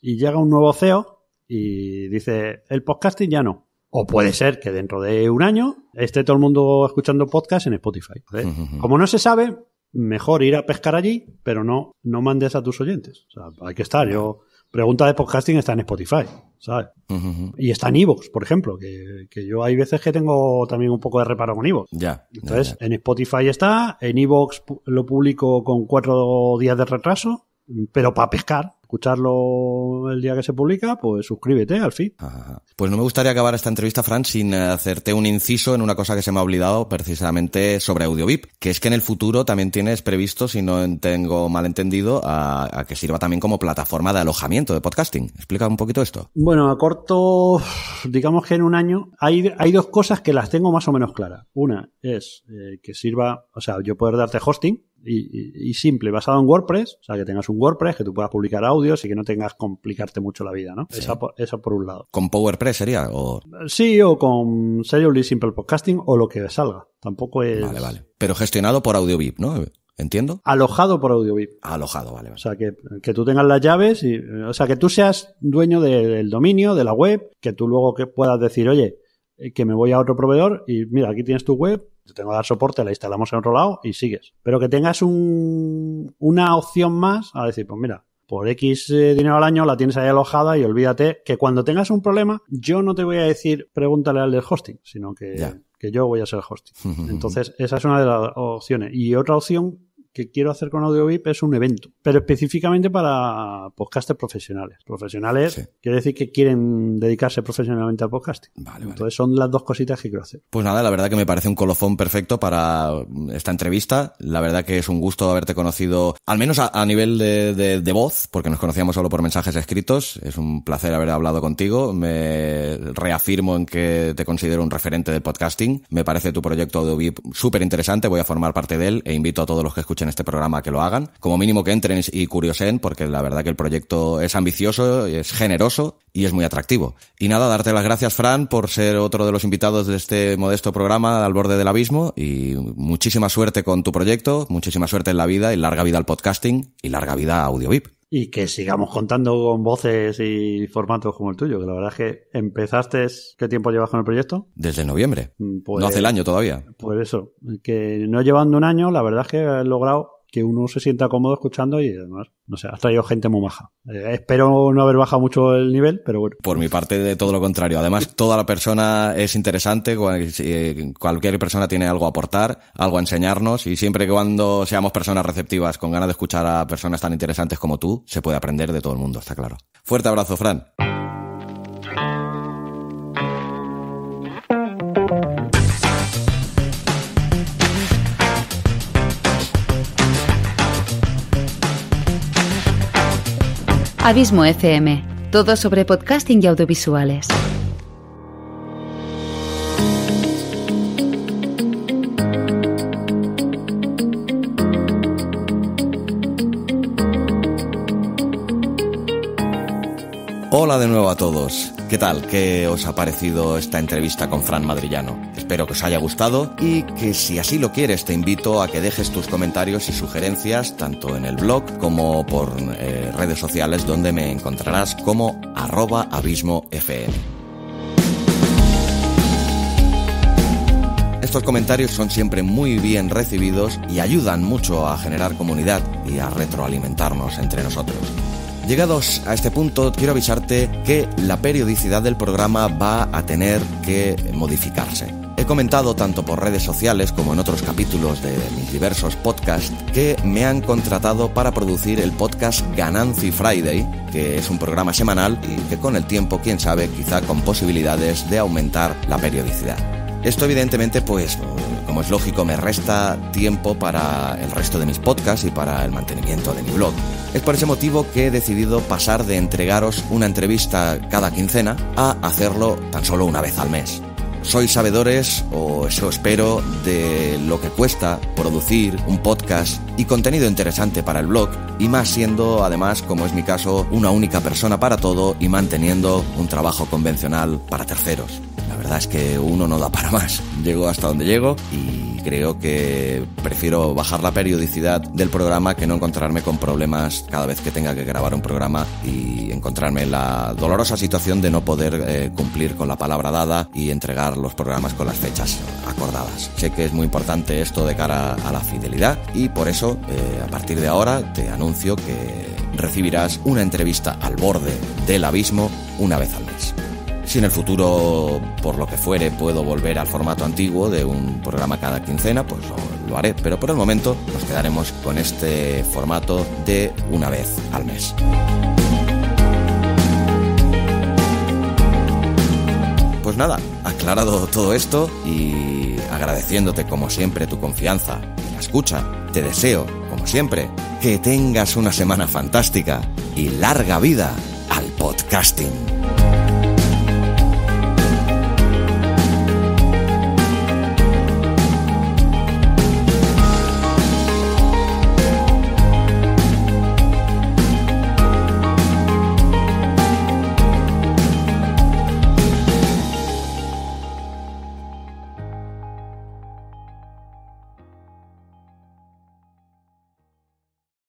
Y llega un nuevo CEO y dice, el podcasting ya no. O puede ser que dentro de un año esté todo el mundo escuchando podcast en Spotify. Como no se sabe, mejor ir a pescar allí, pero no, no mandes a tus oyentes. hay que estar. Yo Pregunta de podcasting está en Spotify, ¿sabes? Y está en Evox, por ejemplo, que, yo hay veces que tengo también un poco de reparo con Evox. Ya. Entonces, en Spotify está, en Evox lo publico con cuatro días de retraso, pero para pescar, escucharlo el día que se publica, pues suscríbete al fin. Pues no me gustaría acabar esta entrevista, Fran, sin eh, hacerte un inciso en una cosa que se me ha olvidado precisamente sobre AudioVip, que es que en el futuro también tienes previsto, si no tengo malentendido, a, a que sirva también como plataforma de alojamiento de podcasting. Explica un poquito esto. Bueno, a corto, digamos que en un año, hay, hay dos cosas que las tengo más o menos claras. Una es eh, que sirva, o sea, yo poder darte hosting, y, simple, basado en WordPress, o sea, que tengas un WordPress, que tú puedas publicar audios y que no tengas complicarte mucho la vida, ¿no? Eso por, un lado. ¿Con PowerPress sería? O... Sí, o con Seriously Simple Podcasting o lo que salga. Tampoco es... Vale, vale. Pero gestionado por AudioVip, ¿no? ¿Entiendo? Alojado por AudioVip. Alojado, vale, O sea, que, que, tú tengas las llaves y, o sea, que tú seas dueño del dominio, de la web, que tú luego que puedas decir, oye, eh, que me voy a otro proveedor y mira, aquí tienes tu web, te tengo que dar soporte, la instalamos en otro lado y sigues. Pero que tengas un, una opción más a decir, pues mira, por X eh, dinero al año la tienes ahí alojada y olvídate que cuando tengas un problema, yo no te voy a decir pregúntale al del hosting, sino que, que yo voy a ser el hosting. Entonces, esa es una de las opciones. Y otra opción que quiero hacer con Audio es un evento, pero específicamente para podcasters profesionales. Profesionales quiere decir que quieren dedicarse profesionalmente al podcasting. Vale, vale. Entonces son las dos cositas que quiero hacer. Pues nada, la verdad que me parece un colofón perfecto para esta entrevista. La verdad que es un gusto haberte conocido, al menos a, nivel de, voz, porque nos conocíamos solo por mensajes escritos. Es un placer haber hablado contigo. Me reafirmo en que te considero un referente del podcasting. Me parece tu proyecto Audio VIP súper interesante. Voy a formar parte de él e invito a todos los que escuchan en este programa que lo hagan. Como mínimo que entren y curiosen, porque la verdad que el proyecto es ambicioso, es generoso y es muy atractivo. Y nada, darte las gracias, Fran, por ser otro de los invitados de este modesto programa al borde del abismo y muchísima suerte con tu proyecto, muchísima suerte en la vida y larga vida al podcasting y larga vida a AudioVip y que sigamos contando con voces y formatos como el tuyo, que la verdad es que empezaste, ¿qué tiempo llevas con el proyecto? Desde noviembre, mm, pues no hace el año todavía. Pues eso, que no llevando un año, la verdad es que he logrado que uno se sienta cómodo escuchando y además, no sé, has traído gente muy maja. Eh, espero no haber bajado mucho el nivel, pero bueno. Por mi parte, de todo lo contrario. Además, toda la persona es interesante, eh, cualquier persona tiene algo a aportar, algo a enseñarnos y siempre que cuando seamos personas receptivas con ganas de escuchar a personas tan interesantes como tú, se puede aprender de todo el mundo, está claro. Fuerte abrazo, Fran. Abismo FM, todo sobre podcasting y audiovisuales. Hola de nuevo a todos. ¿Qué tal? ¿Qué os ha parecido esta entrevista con Fran Madrillano? Espero que os haya gustado y que si así lo quieres te invito a que dejes tus comentarios y sugerencias tanto en el blog como por eh, redes sociales donde me encontrarás como arroba abismofm. Estos comentarios son siempre muy bien recibidos y ayudan mucho a generar comunidad y a retroalimentarnos entre nosotros. Llegados a este punto, quiero avisarte que la periodicidad del programa va a tener que modificarse. He comentado tanto por redes sociales como en otros capítulos de mis diversos podcasts que me han contratado para producir el podcast Gananci Friday, que es un programa semanal y que con el tiempo, quién sabe, quizá con posibilidades de aumentar la periodicidad. Esto evidentemente, pues, como es lógico, me resta tiempo para el resto de mis podcasts y para el mantenimiento de mi blog. Es por ese motivo que he decidido pasar de entregaros una entrevista cada quincena a hacerlo tan solo una vez al mes soy sabedores, o eso espero, de lo que cuesta producir un podcast y contenido interesante para el blog, y más siendo, además, como es mi caso, una única persona para todo y manteniendo un trabajo convencional para terceros. La verdad es que uno no da para más. Llego hasta donde llego y creo que prefiero bajar la periodicidad del programa que no encontrarme con problemas cada vez que tenga que grabar un programa y encontrarme en la dolorosa situación de no poder eh, cumplir con la palabra dada y entregar los programas con las fechas acordadas. Sé que es muy importante esto de cara a la fidelidad y por eso eh, a partir de ahora te anuncio que recibirás una entrevista al borde del abismo una vez al mes. Si en el futuro, por lo que fuere, puedo volver al formato antiguo de un programa cada quincena, pues lo, haré. Pero por el momento nos quedaremos con este formato de una vez al mes. Pues nada, aclarado todo esto y agradeciéndote como siempre tu confianza y la escucha, te deseo, como siempre, que tengas una semana fantástica y larga vida al podcasting.